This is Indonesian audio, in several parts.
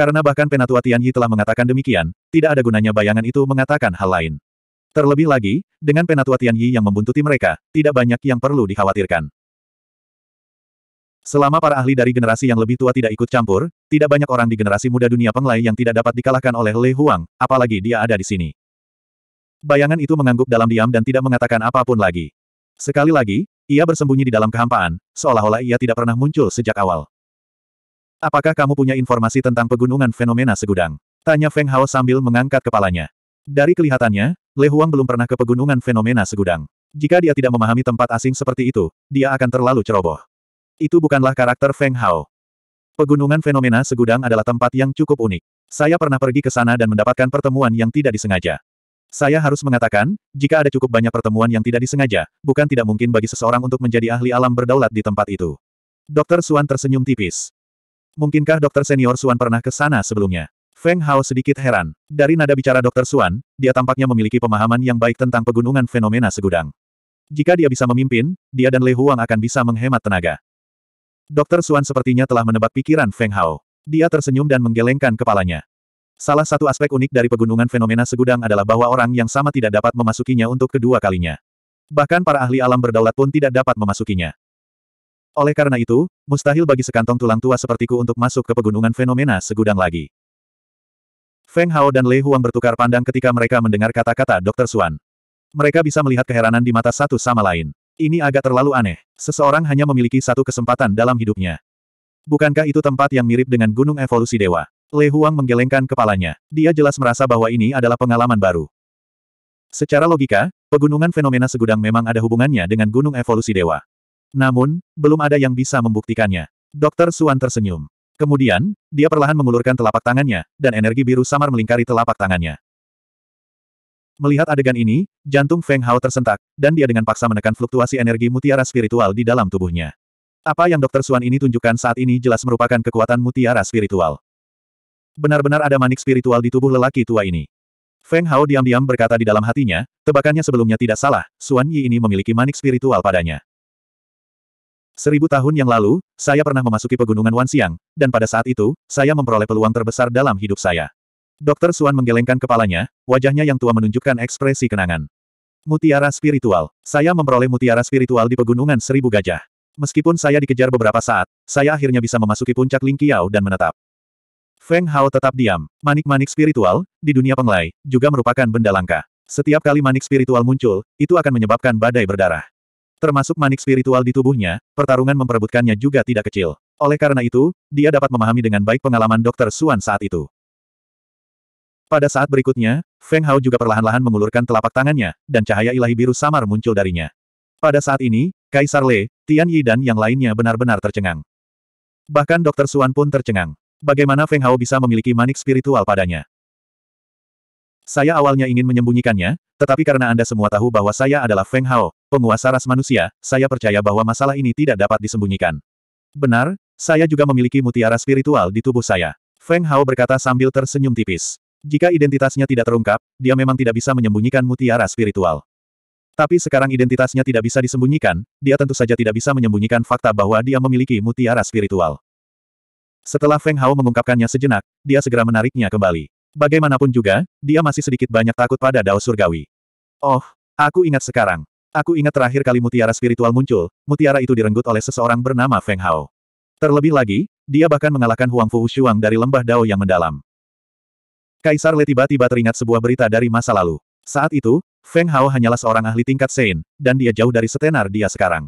Karena bahkan Penatua Tianyi telah mengatakan demikian, tidak ada gunanya bayangan itu mengatakan hal lain. Terlebih lagi, dengan Penatua Tianyi yang membuntuti mereka, tidak banyak yang perlu dikhawatirkan. Selama para ahli dari generasi yang lebih tua tidak ikut campur, tidak banyak orang di generasi muda dunia penglai yang tidak dapat dikalahkan oleh Le Huang, apalagi dia ada di sini. Bayangan itu mengangguk dalam diam dan tidak mengatakan apapun lagi. Sekali lagi, ia bersembunyi di dalam kehampaan, seolah-olah ia tidak pernah muncul sejak awal. Apakah kamu punya informasi tentang pegunungan fenomena segudang? Tanya Feng Hao sambil mengangkat kepalanya. Dari kelihatannya, Le Huang belum pernah ke pegunungan fenomena segudang. Jika dia tidak memahami tempat asing seperti itu, dia akan terlalu ceroboh. Itu bukanlah karakter Feng Hao. Pegunungan fenomena segudang adalah tempat yang cukup unik. Saya pernah pergi ke sana dan mendapatkan pertemuan yang tidak disengaja. Saya harus mengatakan, jika ada cukup banyak pertemuan yang tidak disengaja, bukan tidak mungkin bagi seseorang untuk menjadi ahli alam berdaulat di tempat itu. Dr. Suan tersenyum tipis. Mungkinkah dokter senior Suan pernah ke sana sebelumnya? Feng Hao sedikit heran. Dari nada bicara dokter Suan, dia tampaknya memiliki pemahaman yang baik tentang pegunungan fenomena segudang. Jika dia bisa memimpin, dia dan Lei Huang akan bisa menghemat tenaga. Dokter Suan sepertinya telah menebak pikiran Feng Hao. Dia tersenyum dan menggelengkan kepalanya. Salah satu aspek unik dari pegunungan fenomena segudang adalah bahwa orang yang sama tidak dapat memasukinya untuk kedua kalinya. Bahkan para ahli alam berdaulat pun tidak dapat memasukinya. Oleh karena itu, mustahil bagi sekantong tulang tua sepertiku untuk masuk ke pegunungan fenomena segudang lagi. Feng Hao dan Lei Huang bertukar pandang ketika mereka mendengar kata-kata Dr. Suan. Mereka bisa melihat keheranan di mata satu sama lain. Ini agak terlalu aneh. Seseorang hanya memiliki satu kesempatan dalam hidupnya. Bukankah itu tempat yang mirip dengan Gunung Evolusi Dewa? Lei Huang menggelengkan kepalanya. Dia jelas merasa bahwa ini adalah pengalaman baru. Secara logika, pegunungan fenomena segudang memang ada hubungannya dengan Gunung Evolusi Dewa. Namun, belum ada yang bisa membuktikannya. Dokter Suan tersenyum. Kemudian, dia perlahan mengulurkan telapak tangannya, dan energi biru samar melingkari telapak tangannya. Melihat adegan ini, jantung Feng Hao tersentak, dan dia dengan paksa menekan fluktuasi energi mutiara spiritual di dalam tubuhnya. Apa yang Dokter Suan ini tunjukkan saat ini jelas merupakan kekuatan mutiara spiritual. Benar-benar ada manik spiritual di tubuh lelaki tua ini. Feng Hao diam-diam berkata di dalam hatinya, tebakannya sebelumnya tidak salah, Suan Yi ini memiliki manik spiritual padanya. Seribu tahun yang lalu, saya pernah memasuki pegunungan Wanxiang, dan pada saat itu, saya memperoleh peluang terbesar dalam hidup saya. Dokter Suan menggelengkan kepalanya, wajahnya yang tua menunjukkan ekspresi kenangan. Mutiara spiritual. Saya memperoleh mutiara spiritual di pegunungan Seribu Gajah. Meskipun saya dikejar beberapa saat, saya akhirnya bisa memasuki puncak Lingqiao dan menetap. Feng Hao tetap diam. Manik-manik spiritual, di dunia penglai, juga merupakan benda langka. Setiap kali manik spiritual muncul, itu akan menyebabkan badai berdarah. Termasuk manik spiritual di tubuhnya, pertarungan memperebutkannya juga tidak kecil. Oleh karena itu, dia dapat memahami dengan baik pengalaman Dr. Suan saat itu. Pada saat berikutnya, Feng Hao juga perlahan-lahan mengulurkan telapak tangannya, dan cahaya ilahi biru samar muncul darinya. Pada saat ini, Kaisar Le, Tian Yi dan yang lainnya benar-benar tercengang. Bahkan Dr. Suan pun tercengang. Bagaimana Feng Hao bisa memiliki manik spiritual padanya? Saya awalnya ingin menyembunyikannya, tetapi karena Anda semua tahu bahwa saya adalah Feng Hao, penguasa ras manusia, saya percaya bahwa masalah ini tidak dapat disembunyikan. Benar, saya juga memiliki mutiara spiritual di tubuh saya. Feng Hao berkata sambil tersenyum tipis. Jika identitasnya tidak terungkap, dia memang tidak bisa menyembunyikan mutiara spiritual. Tapi sekarang identitasnya tidak bisa disembunyikan, dia tentu saja tidak bisa menyembunyikan fakta bahwa dia memiliki mutiara spiritual. Setelah Feng Hao mengungkapkannya sejenak, dia segera menariknya kembali. Bagaimanapun juga, dia masih sedikit banyak takut pada Dao Surgawi. Oh, aku ingat sekarang. Aku ingat terakhir kali mutiara spiritual muncul, mutiara itu direnggut oleh seseorang bernama Feng Hao. Terlebih lagi, dia bahkan mengalahkan Huang Fu Shuang dari lembah Dao yang mendalam. Kaisar Le tiba-tiba teringat sebuah berita dari masa lalu. Saat itu, Feng Hao hanyalah seorang ahli tingkat Sein, dan dia jauh dari setenar dia sekarang.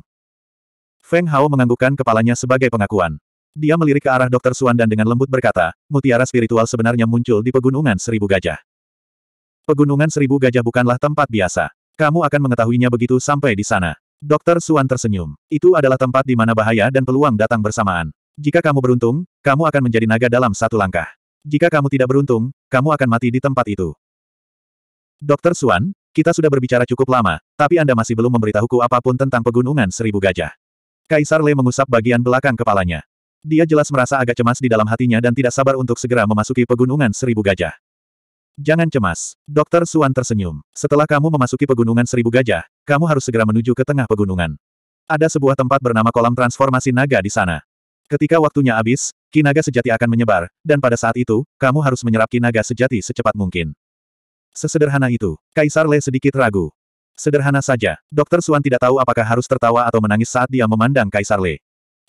Feng Hao menganggukkan kepalanya sebagai pengakuan. Dia melirik ke arah Dr. Suan dan dengan lembut berkata, mutiara spiritual sebenarnya muncul di Pegunungan Seribu Gajah. Pegunungan Seribu Gajah bukanlah tempat biasa. Kamu akan mengetahuinya begitu sampai di sana. Dr. Suan tersenyum. Itu adalah tempat di mana bahaya dan peluang datang bersamaan. Jika kamu beruntung, kamu akan menjadi naga dalam satu langkah. Jika kamu tidak beruntung, kamu akan mati di tempat itu. Dr. Suan, kita sudah berbicara cukup lama, tapi Anda masih belum memberitahuku apapun tentang Pegunungan Seribu Gajah. Kaisar Le mengusap bagian belakang kepalanya. Dia jelas merasa agak cemas di dalam hatinya dan tidak sabar untuk segera memasuki pegunungan seribu gajah. Jangan cemas. Dokter Suan tersenyum. Setelah kamu memasuki pegunungan seribu gajah, kamu harus segera menuju ke tengah pegunungan. Ada sebuah tempat bernama kolam transformasi naga di sana. Ketika waktunya habis, kinaga sejati akan menyebar, dan pada saat itu, kamu harus menyerap kinaga sejati secepat mungkin. Sesederhana itu, Kaisar Le sedikit ragu. Sederhana saja, Dokter Suan tidak tahu apakah harus tertawa atau menangis saat dia memandang Kaisar Le.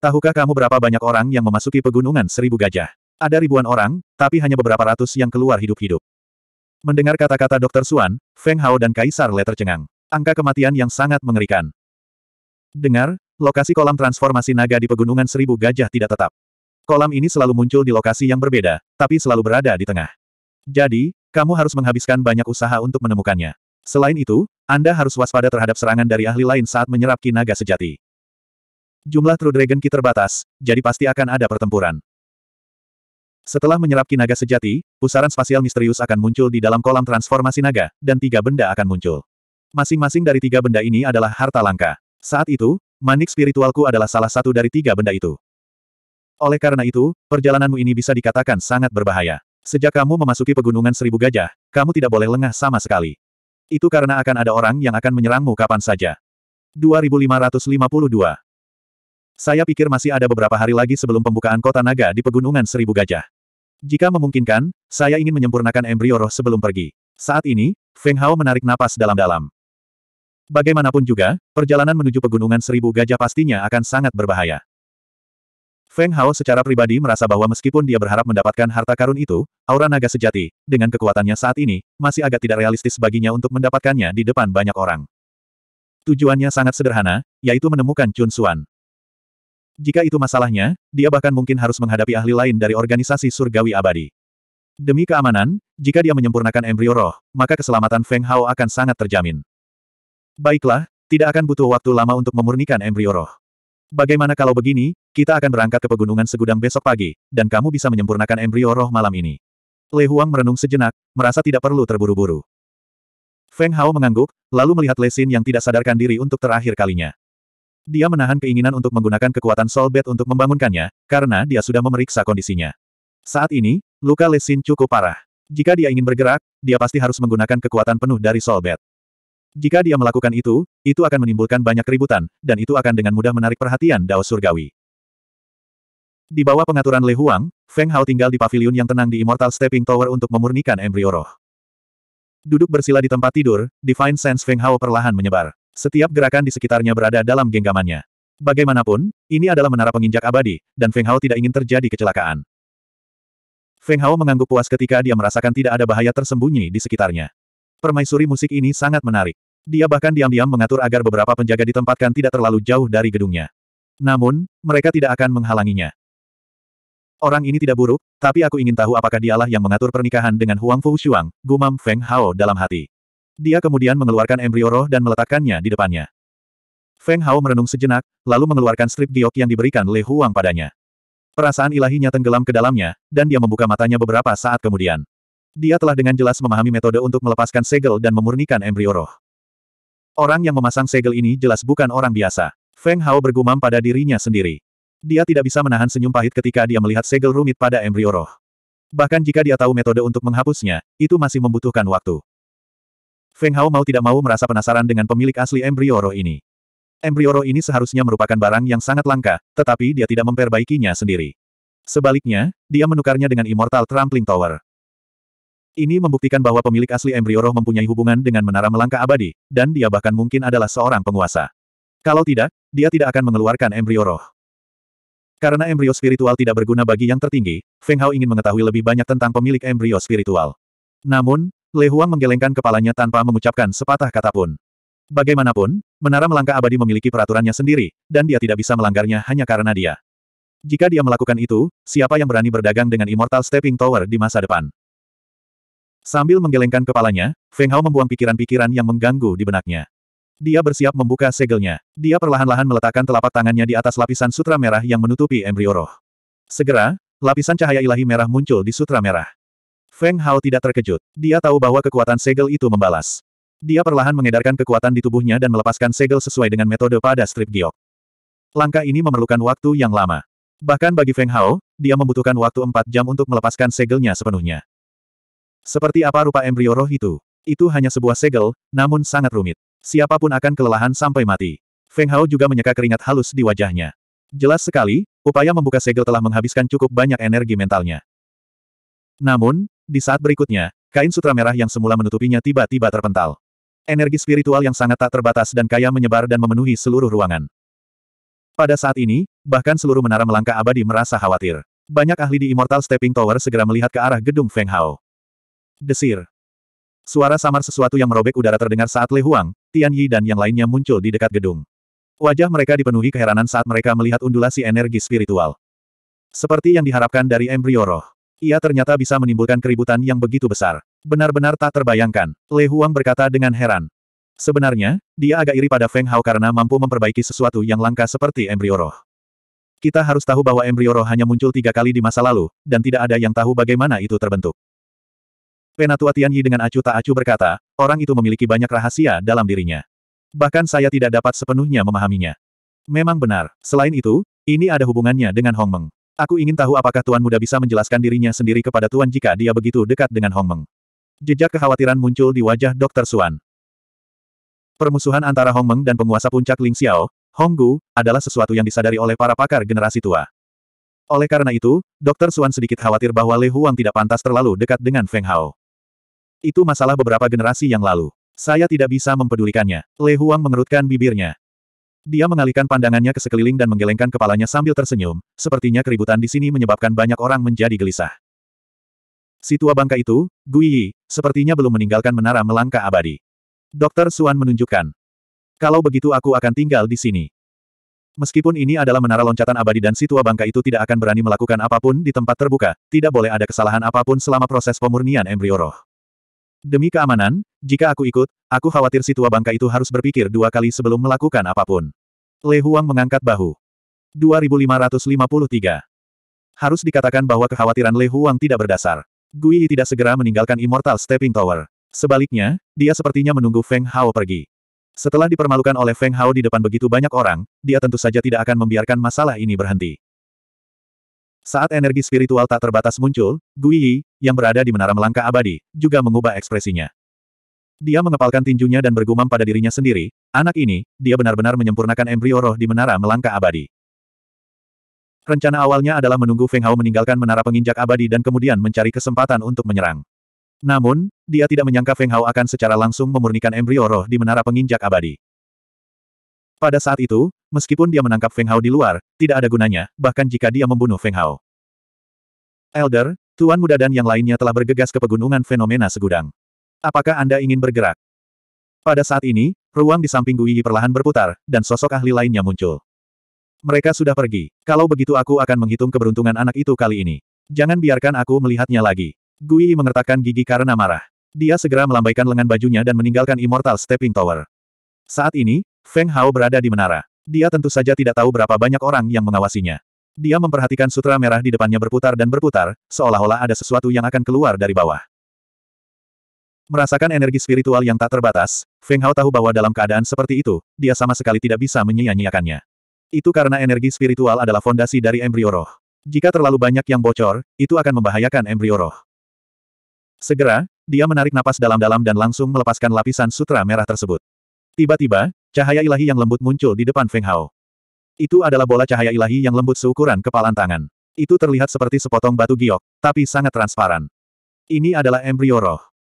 Tahukah kamu berapa banyak orang yang memasuki pegunungan seribu gajah? Ada ribuan orang, tapi hanya beberapa ratus yang keluar hidup-hidup. Mendengar kata-kata Dr. Suan, Feng Hao dan Kaisar Le tercengang. Angka kematian yang sangat mengerikan. Dengar, lokasi kolam transformasi naga di pegunungan seribu gajah tidak tetap. Kolam ini selalu muncul di lokasi yang berbeda, tapi selalu berada di tengah. Jadi, kamu harus menghabiskan banyak usaha untuk menemukannya. Selain itu, Anda harus waspada terhadap serangan dari ahli lain saat menyerap kinaga sejati. Jumlah True Dragon Ki terbatas, jadi pasti akan ada pertempuran. Setelah menyerap ki sejati, pusaran spasial misterius akan muncul di dalam kolam transformasi naga, dan tiga benda akan muncul. Masing-masing dari tiga benda ini adalah harta langka. Saat itu, manik spiritualku adalah salah satu dari tiga benda itu. Oleh karena itu, perjalananmu ini bisa dikatakan sangat berbahaya. Sejak kamu memasuki pegunungan seribu gajah, kamu tidak boleh lengah sama sekali. Itu karena akan ada orang yang akan menyerangmu kapan saja. 2552 saya pikir masih ada beberapa hari lagi sebelum pembukaan kota naga di Pegunungan Seribu Gajah. Jika memungkinkan, saya ingin menyempurnakan embrio roh sebelum pergi. Saat ini, Feng Hao menarik napas dalam-dalam. Bagaimanapun juga, perjalanan menuju Pegunungan Seribu Gajah pastinya akan sangat berbahaya. Feng Hao secara pribadi merasa bahwa meskipun dia berharap mendapatkan harta karun itu, aura naga sejati, dengan kekuatannya saat ini, masih agak tidak realistis baginya untuk mendapatkannya di depan banyak orang. Tujuannya sangat sederhana, yaitu menemukan Chun Suan. Jika itu masalahnya, dia bahkan mungkin harus menghadapi ahli lain dari organisasi surgawi abadi. Demi keamanan, jika dia menyempurnakan embrio roh, maka keselamatan Feng Hao akan sangat terjamin. Baiklah, tidak akan butuh waktu lama untuk memurnikan embrio roh. Bagaimana kalau begini, kita akan berangkat ke pegunungan segudang besok pagi, dan kamu bisa menyempurnakan embrio roh malam ini. Le Huang merenung sejenak, merasa tidak perlu terburu-buru. Feng Hao mengangguk, lalu melihat Lesin yang tidak sadarkan diri untuk terakhir kalinya. Dia menahan keinginan untuk menggunakan kekuatan Bed untuk membangunkannya, karena dia sudah memeriksa kondisinya. Saat ini, luka Lesin cukup parah. Jika dia ingin bergerak, dia pasti harus menggunakan kekuatan penuh dari Bed. Jika dia melakukan itu, itu akan menimbulkan banyak keributan, dan itu akan dengan mudah menarik perhatian Dao Surgawi. Di bawah pengaturan Le Huang, Feng Hao tinggal di pavilion yang tenang di Immortal Stepping Tower untuk memurnikan embrio roh. Duduk bersila di tempat tidur, Divine Sense Feng Hao perlahan menyebar. Setiap gerakan di sekitarnya berada dalam genggamannya. Bagaimanapun, ini adalah menara penginjak abadi, dan Feng Hao tidak ingin terjadi kecelakaan. Feng Hao mengangguk puas ketika dia merasakan tidak ada bahaya tersembunyi di sekitarnya. Permaisuri musik ini sangat menarik. Dia bahkan diam-diam mengatur agar beberapa penjaga ditempatkan tidak terlalu jauh dari gedungnya. Namun, mereka tidak akan menghalanginya. Orang ini tidak buruk, tapi aku ingin tahu apakah dialah yang mengatur pernikahan dengan Huang Fu Shuang, gumam Feng Hao dalam hati. Dia kemudian mengeluarkan embrio roh dan meletakkannya di depannya. Feng Hao merenung sejenak, lalu mengeluarkan strip giok yang diberikan Le Huang padanya. Perasaan ilahinya tenggelam ke dalamnya, dan dia membuka matanya beberapa saat kemudian. Dia telah dengan jelas memahami metode untuk melepaskan segel dan memurnikan embrio roh. Orang yang memasang segel ini jelas bukan orang biasa. Feng Hao bergumam pada dirinya sendiri. Dia tidak bisa menahan senyum pahit ketika dia melihat segel rumit pada embrio roh. Bahkan jika dia tahu metode untuk menghapusnya, itu masih membutuhkan waktu. Feng Hao mau tidak mau merasa penasaran dengan pemilik asli embrio Embrioro ini. Embrio Embrioro ini seharusnya merupakan barang yang sangat langka, tetapi dia tidak memperbaikinya sendiri. Sebaliknya, dia menukarnya dengan Immortal Trampling Tower. Ini membuktikan bahwa pemilik asli embrio Embrioro mempunyai hubungan dengan menara melangka abadi, dan dia bahkan mungkin adalah seorang penguasa. Kalau tidak, dia tidak akan mengeluarkan embrio Embrioro. Karena embrio spiritual tidak berguna bagi yang tertinggi, Feng Hao ingin mengetahui lebih banyak tentang pemilik embrio spiritual. Namun, Le Huang menggelengkan kepalanya tanpa mengucapkan sepatah kata pun. Bagaimanapun, menara melangkah abadi memiliki peraturannya sendiri, dan dia tidak bisa melanggarnya hanya karena dia. Jika dia melakukan itu, siapa yang berani berdagang dengan Immortal Stepping Tower di masa depan? Sambil menggelengkan kepalanya, Feng Hao membuang pikiran-pikiran yang mengganggu di benaknya. Dia bersiap membuka segelnya. Dia perlahan-lahan meletakkan telapak tangannya di atas lapisan sutra merah yang menutupi embrio roh. Segera, lapisan cahaya ilahi merah muncul di sutra merah. Feng Hao tidak terkejut. Dia tahu bahwa kekuatan segel itu membalas. Dia perlahan mengedarkan kekuatan di tubuhnya dan melepaskan segel sesuai dengan metode pada strip giok. Langkah ini memerlukan waktu yang lama. Bahkan bagi Feng Hao, dia membutuhkan waktu 4 jam untuk melepaskan segelnya sepenuhnya. Seperti apa rupa embrio roh itu? Itu hanya sebuah segel, namun sangat rumit. Siapapun akan kelelahan sampai mati. Feng Hao juga menyeka keringat halus di wajahnya. Jelas sekali, upaya membuka segel telah menghabiskan cukup banyak energi mentalnya. Namun, di saat berikutnya, kain sutra merah yang semula menutupinya tiba-tiba terpental. Energi spiritual yang sangat tak terbatas dan kaya menyebar dan memenuhi seluruh ruangan. Pada saat ini, bahkan seluruh menara melangkah abadi merasa khawatir. Banyak ahli di Immortal Stepping Tower segera melihat ke arah gedung Feng Hao. Desir. Suara samar sesuatu yang merobek udara terdengar saat Le Huang, Tian Yi dan yang lainnya muncul di dekat gedung. Wajah mereka dipenuhi keheranan saat mereka melihat undulasi energi spiritual. Seperti yang diharapkan dari embrio roh. Ia ternyata bisa menimbulkan keributan yang begitu besar. Benar-benar tak terbayangkan, Le Huang berkata dengan heran. Sebenarnya, dia agak iri pada Feng Hao karena mampu memperbaiki sesuatu yang langka seperti embrio roh. Kita harus tahu bahwa embrio roh hanya muncul tiga kali di masa lalu, dan tidak ada yang tahu bagaimana itu terbentuk. Penatua Tianyi dengan acu tak acu berkata, orang itu memiliki banyak rahasia dalam dirinya. Bahkan saya tidak dapat sepenuhnya memahaminya. Memang benar, selain itu, ini ada hubungannya dengan Hong Meng. Aku ingin tahu apakah Tuan Muda bisa menjelaskan dirinya sendiri kepada Tuan jika dia begitu dekat dengan Hong Meng. Jejak kekhawatiran muncul di wajah Dr. Suan. Permusuhan antara Hong Meng dan penguasa puncak Ling Xiao, Hong Gu, adalah sesuatu yang disadari oleh para pakar generasi tua. Oleh karena itu, Dr. Suan sedikit khawatir bahwa Le Huang tidak pantas terlalu dekat dengan Feng Hao. Itu masalah beberapa generasi yang lalu. Saya tidak bisa mempedulikannya. Le Huang mengerutkan bibirnya. Dia mengalihkan pandangannya ke sekeliling dan menggelengkan kepalanya sambil tersenyum, sepertinya keributan di sini menyebabkan banyak orang menjadi gelisah. Si tua bangka itu, Gui sepertinya belum meninggalkan menara melangkah abadi. Dokter Suan menunjukkan. Kalau begitu aku akan tinggal di sini. Meskipun ini adalah menara loncatan abadi dan si tua bangka itu tidak akan berani melakukan apapun di tempat terbuka, tidak boleh ada kesalahan apapun selama proses pemurnian embrio roh. Demi keamanan, jika aku ikut, aku khawatir si tua bangka itu harus berpikir dua kali sebelum melakukan apapun. Le Huang mengangkat bahu. 2553. Harus dikatakan bahwa kekhawatiran Le Huang tidak berdasar. Gui tidak segera meninggalkan Immortal Stepping Tower. Sebaliknya, dia sepertinya menunggu Feng Hao pergi. Setelah dipermalukan oleh Feng Hao di depan begitu banyak orang, dia tentu saja tidak akan membiarkan masalah ini berhenti. Saat energi spiritual tak terbatas muncul, Gui Yi, yang berada di menara melangkah abadi, juga mengubah ekspresinya. Dia mengepalkan tinjunya dan bergumam pada dirinya sendiri, anak ini, dia benar-benar menyempurnakan embrio roh di menara melangkah abadi. Rencana awalnya adalah menunggu Feng Hao meninggalkan menara penginjak abadi dan kemudian mencari kesempatan untuk menyerang. Namun, dia tidak menyangka Feng Hao akan secara langsung memurnikan embrio roh di menara penginjak abadi. Pada saat itu, meskipun dia menangkap Feng Hao di luar, tidak ada gunanya, bahkan jika dia membunuh Feng Hao. Elder, Tuan Muda dan yang lainnya telah bergegas ke pegunungan fenomena segudang. Apakah Anda ingin bergerak? Pada saat ini, ruang di samping Gui perlahan berputar, dan sosok ahli lainnya muncul. Mereka sudah pergi. Kalau begitu aku akan menghitung keberuntungan anak itu kali ini. Jangan biarkan aku melihatnya lagi. Gui mengertakkan gigi karena marah. Dia segera melambaikan lengan bajunya dan meninggalkan Immortal Stepping Tower. Saat ini, Feng Hao berada di menara. Dia tentu saja tidak tahu berapa banyak orang yang mengawasinya. Dia memperhatikan sutra merah di depannya berputar dan berputar, seolah-olah ada sesuatu yang akan keluar dari bawah. Merasakan energi spiritual yang tak terbatas, Feng Hao tahu bahwa dalam keadaan seperti itu, dia sama sekali tidak bisa menyia-nyiakannya. Itu karena energi spiritual adalah fondasi dari embrio roh. Jika terlalu banyak yang bocor, itu akan membahayakan embrio roh. Segera, dia menarik napas dalam-dalam dan langsung melepaskan lapisan sutra merah tersebut. Tiba-tiba, cahaya ilahi yang lembut muncul di depan Feng Hao. Itu adalah bola cahaya ilahi yang lembut seukuran kepalan tangan. Itu terlihat seperti sepotong batu giok, tapi sangat transparan. Ini adalah embrio roh.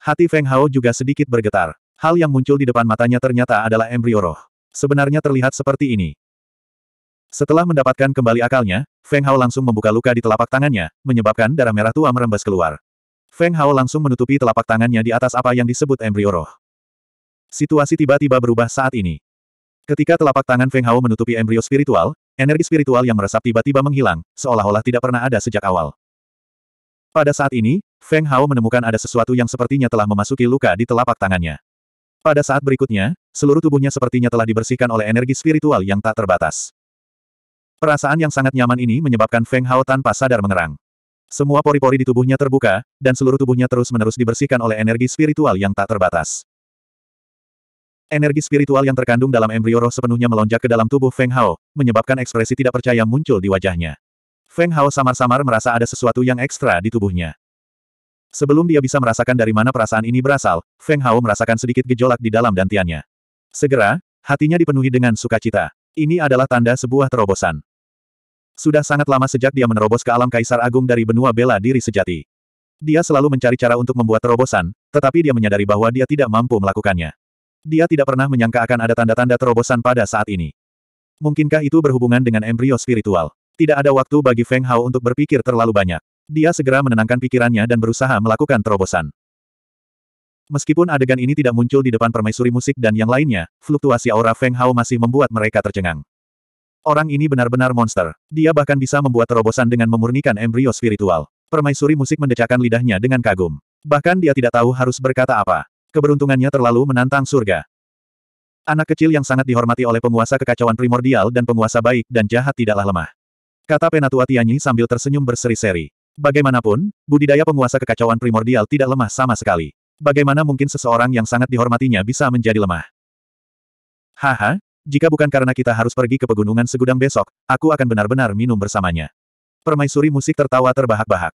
Hati Feng Hao juga sedikit bergetar. Hal yang muncul di depan matanya ternyata adalah embrio roh. Sebenarnya terlihat seperti ini. Setelah mendapatkan kembali akalnya, Feng Hao langsung membuka luka di telapak tangannya, menyebabkan darah merah tua merembes keluar. Feng Hao langsung menutupi telapak tangannya di atas apa yang disebut embrio roh. Situasi tiba-tiba berubah saat ini. Ketika telapak tangan Feng Hao menutupi embrio spiritual, energi spiritual yang meresap tiba-tiba menghilang, seolah-olah tidak pernah ada sejak awal. Pada saat ini, Feng Hao menemukan ada sesuatu yang sepertinya telah memasuki luka di telapak tangannya. Pada saat berikutnya, seluruh tubuhnya sepertinya telah dibersihkan oleh energi spiritual yang tak terbatas. Perasaan yang sangat nyaman ini menyebabkan Feng Hao tanpa sadar mengerang. Semua pori-pori di tubuhnya terbuka, dan seluruh tubuhnya terus-menerus dibersihkan oleh energi spiritual yang tak terbatas. Energi spiritual yang terkandung dalam embrio roh sepenuhnya melonjak ke dalam tubuh Feng Hao, menyebabkan ekspresi tidak percaya muncul di wajahnya. Feng Hao samar-samar merasa ada sesuatu yang ekstra di tubuhnya. Sebelum dia bisa merasakan dari mana perasaan ini berasal, Feng Hao merasakan sedikit gejolak di dalam dantiannya. Segera, hatinya dipenuhi dengan sukacita. Ini adalah tanda sebuah terobosan. Sudah sangat lama sejak dia menerobos ke alam kaisar agung dari benua bela diri sejati. Dia selalu mencari cara untuk membuat terobosan, tetapi dia menyadari bahwa dia tidak mampu melakukannya. Dia tidak pernah menyangka akan ada tanda-tanda terobosan pada saat ini. Mungkinkah itu berhubungan dengan embrio spiritual? Tidak ada waktu bagi Feng Hao untuk berpikir terlalu banyak. Dia segera menenangkan pikirannya dan berusaha melakukan terobosan. Meskipun adegan ini tidak muncul di depan permaisuri musik dan yang lainnya, fluktuasi aura Feng Hao masih membuat mereka tercengang. Orang ini benar-benar monster. Dia bahkan bisa membuat terobosan dengan memurnikan embrio spiritual. Permaisuri musik mendecakkan lidahnya dengan kagum. Bahkan dia tidak tahu harus berkata apa. Keberuntungannya terlalu menantang surga. Anak kecil yang sangat dihormati oleh penguasa kekacauan primordial dan penguasa baik dan jahat tidaklah lemah. Kata Penatua Tianyi sambil tersenyum berseri-seri. Bagaimanapun, budidaya penguasa kekacauan primordial tidak lemah sama sekali. Bagaimana mungkin seseorang yang sangat dihormatinya bisa menjadi lemah? Haha, jika bukan karena kita harus pergi ke pegunungan segudang besok, aku akan benar-benar minum bersamanya. Permaisuri musik tertawa terbahak-bahak.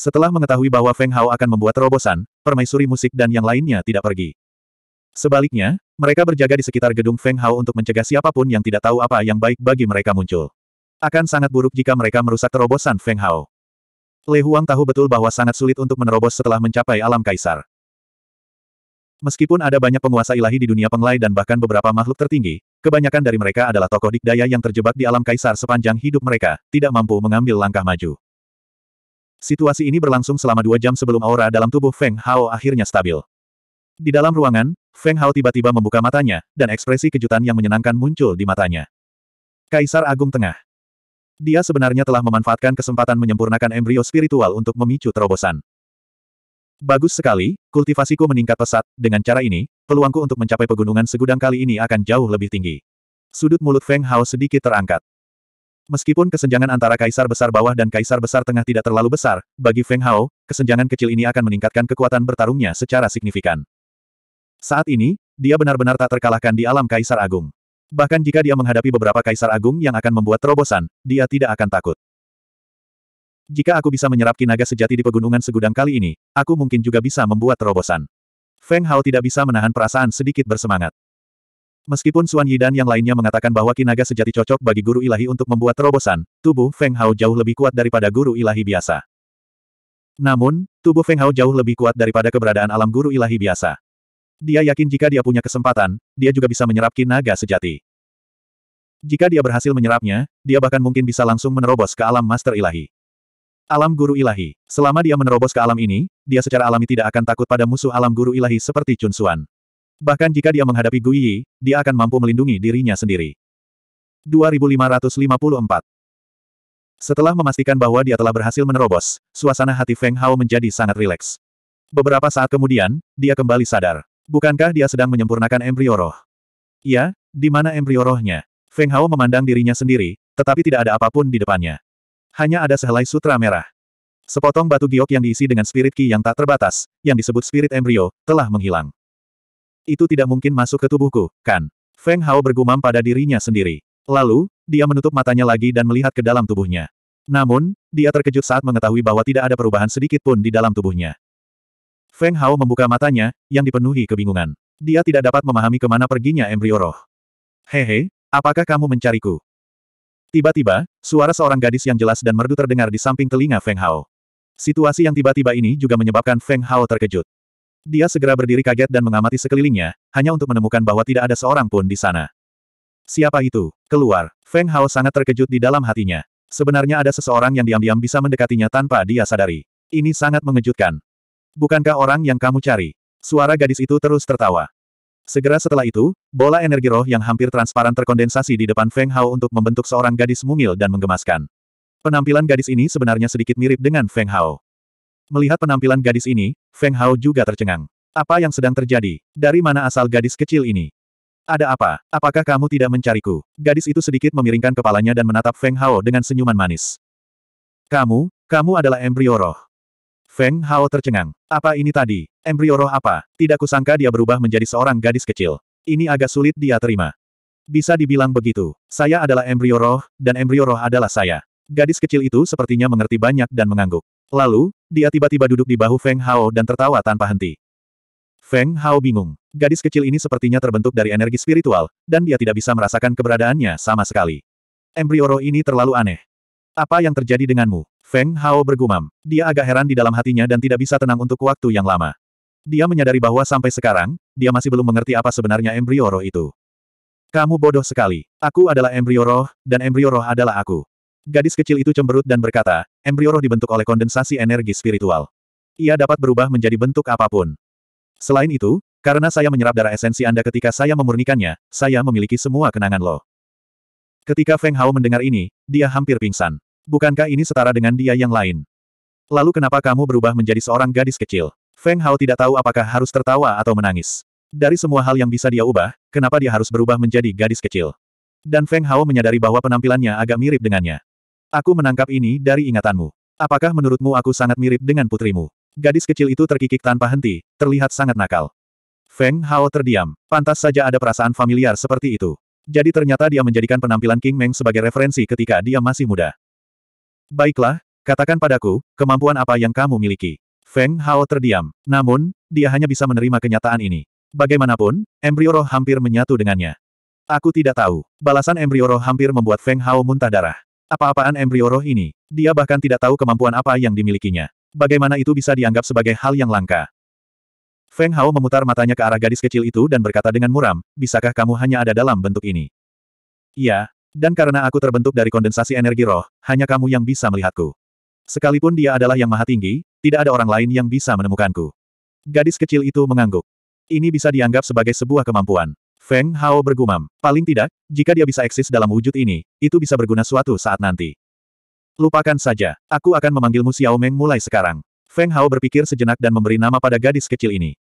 Setelah mengetahui bahwa Feng Hao akan membuat terobosan, permaisuri musik dan yang lainnya tidak pergi. Sebaliknya, mereka berjaga di sekitar gedung Feng Hao untuk mencegah siapapun yang tidak tahu apa yang baik bagi mereka muncul. Akan sangat buruk jika mereka merusak terobosan Feng Hao. Le Huang tahu betul bahwa sangat sulit untuk menerobos setelah mencapai alam kaisar. Meskipun ada banyak penguasa ilahi di dunia penglai dan bahkan beberapa makhluk tertinggi, kebanyakan dari mereka adalah tokoh dikdaya yang terjebak di alam kaisar sepanjang hidup mereka, tidak mampu mengambil langkah maju. Situasi ini berlangsung selama dua jam sebelum aura dalam tubuh Feng Hao akhirnya stabil. Di dalam ruangan, Feng Hao tiba-tiba membuka matanya, dan ekspresi kejutan yang menyenangkan muncul di matanya. Kaisar Agung Tengah dia sebenarnya telah memanfaatkan kesempatan menyempurnakan embrio spiritual untuk memicu terobosan. Bagus sekali, kultivasiku meningkat pesat, dengan cara ini, peluangku untuk mencapai pegunungan segudang kali ini akan jauh lebih tinggi. Sudut mulut Feng Hao sedikit terangkat. Meskipun kesenjangan antara kaisar besar bawah dan kaisar besar tengah tidak terlalu besar, bagi Feng Hao, kesenjangan kecil ini akan meningkatkan kekuatan bertarungnya secara signifikan. Saat ini, dia benar-benar tak terkalahkan di alam kaisar agung. Bahkan jika dia menghadapi beberapa kaisar agung yang akan membuat terobosan, dia tidak akan takut. Jika aku bisa menyerap kinaga sejati di pegunungan segudang kali ini, aku mungkin juga bisa membuat terobosan. Feng Hao tidak bisa menahan perasaan sedikit bersemangat. Meskipun Suan Yi dan yang lainnya mengatakan bahwa kinaga sejati cocok bagi guru ilahi untuk membuat terobosan, tubuh Feng Hao jauh lebih kuat daripada guru ilahi biasa. Namun, tubuh Feng Hao jauh lebih kuat daripada keberadaan alam guru ilahi biasa. Dia yakin jika dia punya kesempatan, dia juga bisa menyerap ki naga sejati. Jika dia berhasil menyerapnya, dia bahkan mungkin bisa langsung menerobos ke alam master ilahi. Alam guru ilahi. Selama dia menerobos ke alam ini, dia secara alami tidak akan takut pada musuh alam guru ilahi seperti Chun Suan. Bahkan jika dia menghadapi Gu Yi, dia akan mampu melindungi dirinya sendiri. 2554 Setelah memastikan bahwa dia telah berhasil menerobos, suasana hati Feng Hao menjadi sangat rileks. Beberapa saat kemudian, dia kembali sadar. Bukankah dia sedang menyempurnakan embrio roh? Ya, di mana embrio rohnya? Feng Hao memandang dirinya sendiri, tetapi tidak ada apapun di depannya. Hanya ada sehelai sutra merah. Sepotong batu giok yang diisi dengan spirit ki yang tak terbatas, yang disebut spirit embrio, telah menghilang. Itu tidak mungkin masuk ke tubuhku, kan? Feng Hao bergumam pada dirinya sendiri. Lalu, dia menutup matanya lagi dan melihat ke dalam tubuhnya. Namun, dia terkejut saat mengetahui bahwa tidak ada perubahan sedikit pun di dalam tubuhnya. Feng Hao membuka matanya, yang dipenuhi kebingungan. Dia tidak dapat memahami kemana perginya embrio roh. Hehe, apakah kamu mencariku? Tiba-tiba, suara seorang gadis yang jelas dan merdu terdengar di samping telinga Feng Hao. Situasi yang tiba-tiba ini juga menyebabkan Feng Hao terkejut. Dia segera berdiri kaget dan mengamati sekelilingnya, hanya untuk menemukan bahwa tidak ada seorang pun di sana. Siapa itu? Keluar. Feng Hao sangat terkejut di dalam hatinya. Sebenarnya ada seseorang yang diam-diam bisa mendekatinya tanpa dia sadari. Ini sangat mengejutkan. Bukankah orang yang kamu cari? Suara gadis itu terus tertawa. Segera setelah itu, bola energi roh yang hampir transparan terkondensasi di depan Feng Hao untuk membentuk seorang gadis mungil dan menggemaskan. Penampilan gadis ini sebenarnya sedikit mirip dengan Feng Hao. Melihat penampilan gadis ini, Feng Hao juga tercengang. Apa yang sedang terjadi? Dari mana asal gadis kecil ini? Ada apa? Apakah kamu tidak mencariku? Gadis itu sedikit memiringkan kepalanya dan menatap Feng Hao dengan senyuman manis. Kamu, kamu adalah embrio roh. Feng Hao tercengang. Apa ini tadi? Embrio roh apa? Tidak kusangka dia berubah menjadi seorang gadis kecil. Ini agak sulit dia terima. Bisa dibilang begitu. Saya adalah embrio roh, dan embrio roh adalah saya. Gadis kecil itu sepertinya mengerti banyak dan mengangguk. Lalu, dia tiba-tiba duduk di bahu Feng Hao dan tertawa tanpa henti. Feng Hao bingung. Gadis kecil ini sepertinya terbentuk dari energi spiritual, dan dia tidak bisa merasakan keberadaannya sama sekali. Embrio roh ini terlalu aneh. Apa yang terjadi denganmu? Feng Hao bergumam. Dia agak heran di dalam hatinya dan tidak bisa tenang untuk waktu yang lama. Dia menyadari bahwa sampai sekarang, dia masih belum mengerti apa sebenarnya embrio roh itu. Kamu bodoh sekali. Aku adalah embrio roh, dan embrio roh adalah aku. Gadis kecil itu cemberut dan berkata, embrio roh dibentuk oleh kondensasi energi spiritual. Ia dapat berubah menjadi bentuk apapun. Selain itu, karena saya menyerap darah esensi Anda ketika saya memurnikannya, saya memiliki semua kenangan lo. Ketika Feng Hao mendengar ini, dia hampir pingsan. Bukankah ini setara dengan dia yang lain? Lalu kenapa kamu berubah menjadi seorang gadis kecil? Feng Hao tidak tahu apakah harus tertawa atau menangis. Dari semua hal yang bisa dia ubah, kenapa dia harus berubah menjadi gadis kecil? Dan Feng Hao menyadari bahwa penampilannya agak mirip dengannya. Aku menangkap ini dari ingatanmu. Apakah menurutmu aku sangat mirip dengan putrimu? Gadis kecil itu terkikik tanpa henti, terlihat sangat nakal. Feng Hao terdiam. Pantas saja ada perasaan familiar seperti itu. Jadi ternyata dia menjadikan penampilan King Meng sebagai referensi ketika dia masih muda. Baiklah, katakan padaku, kemampuan apa yang kamu miliki? Feng Hao terdiam. Namun, dia hanya bisa menerima kenyataan ini. Bagaimanapun, embrio roh hampir menyatu dengannya. Aku tidak tahu. Balasan embrio roh hampir membuat Feng Hao muntah darah. Apa-apaan embrio roh ini? Dia bahkan tidak tahu kemampuan apa yang dimilikinya. Bagaimana itu bisa dianggap sebagai hal yang langka? Feng Hao memutar matanya ke arah gadis kecil itu dan berkata dengan muram, bisakah kamu hanya ada dalam bentuk ini? Iya, dan karena aku terbentuk dari kondensasi energi roh, hanya kamu yang bisa melihatku. Sekalipun dia adalah yang maha tinggi, tidak ada orang lain yang bisa menemukanku. Gadis kecil itu mengangguk. Ini bisa dianggap sebagai sebuah kemampuan. Feng Hao bergumam. Paling tidak, jika dia bisa eksis dalam wujud ini, itu bisa berguna suatu saat nanti. Lupakan saja, aku akan memanggilmu Xiao Meng mulai sekarang. Feng Hao berpikir sejenak dan memberi nama pada gadis kecil ini.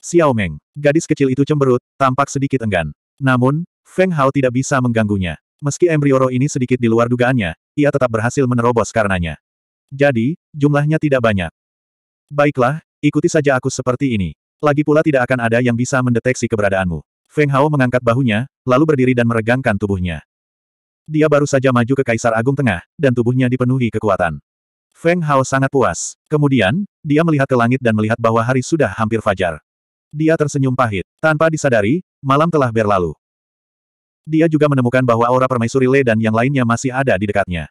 Xiao Meng, gadis kecil itu cemberut, tampak sedikit enggan. Namun, Feng Hao tidak bisa mengganggunya. Meski Embrioro ini sedikit di luar dugaannya, ia tetap berhasil menerobos karenanya. Jadi, jumlahnya tidak banyak. Baiklah, ikuti saja aku seperti ini. Lagi pula tidak akan ada yang bisa mendeteksi keberadaanmu. Feng Hao mengangkat bahunya, lalu berdiri dan meregangkan tubuhnya. Dia baru saja maju ke Kaisar Agung Tengah, dan tubuhnya dipenuhi kekuatan. Feng Hao sangat puas. Kemudian, dia melihat ke langit dan melihat bahwa hari sudah hampir fajar. Dia tersenyum pahit. Tanpa disadari, malam telah berlalu. Dia juga menemukan bahwa aura permaisuri Le dan yang lainnya masih ada di dekatnya.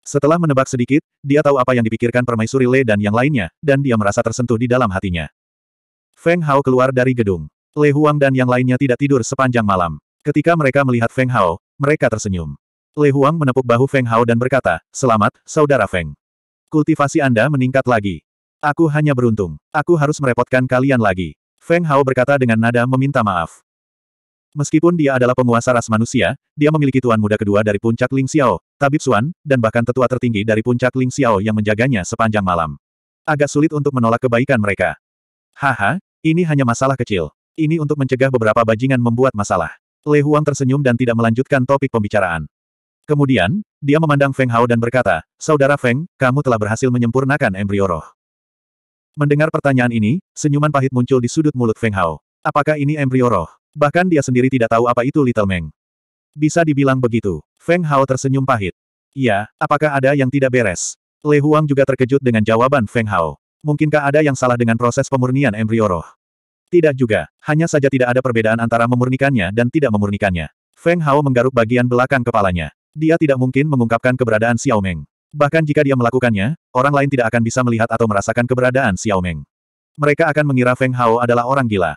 Setelah menebak sedikit, dia tahu apa yang dipikirkan permaisuri Le dan yang lainnya, dan dia merasa tersentuh di dalam hatinya. Feng Hao keluar dari gedung. Le Huang dan yang lainnya tidak tidur sepanjang malam. Ketika mereka melihat Feng Hao, mereka tersenyum. Le Huang menepuk bahu Feng Hao dan berkata, Selamat, Saudara Feng. Kultivasi Anda meningkat lagi. Aku hanya beruntung. Aku harus merepotkan kalian lagi. Feng Hao berkata dengan nada meminta maaf. Meskipun dia adalah penguasa ras manusia, dia memiliki tuan muda kedua dari puncak Ling Xiao, tabib Xuan, dan bahkan tetua tertinggi dari puncak Ling Xiao yang menjaganya sepanjang malam. Agak sulit untuk menolak kebaikan mereka. Haha, ini hanya masalah kecil. Ini untuk mencegah beberapa bajingan membuat masalah. Lei Huang tersenyum dan tidak melanjutkan topik pembicaraan. Kemudian, dia memandang Feng Hao dan berkata, Saudara Feng, kamu telah berhasil menyempurnakan embrio roh. Mendengar pertanyaan ini, senyuman pahit muncul di sudut mulut Feng Hao. Apakah ini embrio roh? Bahkan dia sendiri tidak tahu apa itu Little Meng. Bisa dibilang begitu. Feng Hao tersenyum pahit. Iya, apakah ada yang tidak beres? Le Huang juga terkejut dengan jawaban Feng Hao. Mungkinkah ada yang salah dengan proses pemurnian embrio roh? Tidak juga, hanya saja tidak ada perbedaan antara memurnikannya dan tidak memurnikannya. Feng Hao menggaruk bagian belakang kepalanya. Dia tidak mungkin mengungkapkan keberadaan Xiao Meng. Bahkan jika dia melakukannya, orang lain tidak akan bisa melihat atau merasakan keberadaan Xiao Meng. Mereka akan mengira Feng Hao adalah orang gila.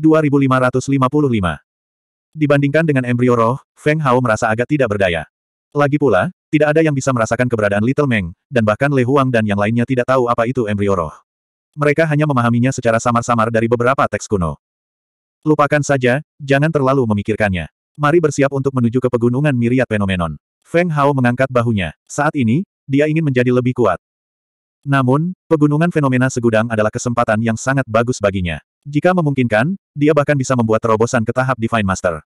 2555. Dibandingkan dengan embrio roh, Feng Hao merasa agak tidak berdaya. Lagi pula, tidak ada yang bisa merasakan keberadaan Little Meng, dan bahkan Le Huang dan yang lainnya tidak tahu apa itu embrio roh. Mereka hanya memahaminya secara samar-samar dari beberapa teks kuno. Lupakan saja, jangan terlalu memikirkannya. Mari bersiap untuk menuju ke pegunungan miriat fenomenon. Feng Hao mengangkat bahunya. Saat ini, dia ingin menjadi lebih kuat. Namun, pegunungan fenomena segudang adalah kesempatan yang sangat bagus baginya. Jika memungkinkan, dia bahkan bisa membuat terobosan ke tahap Divine Master.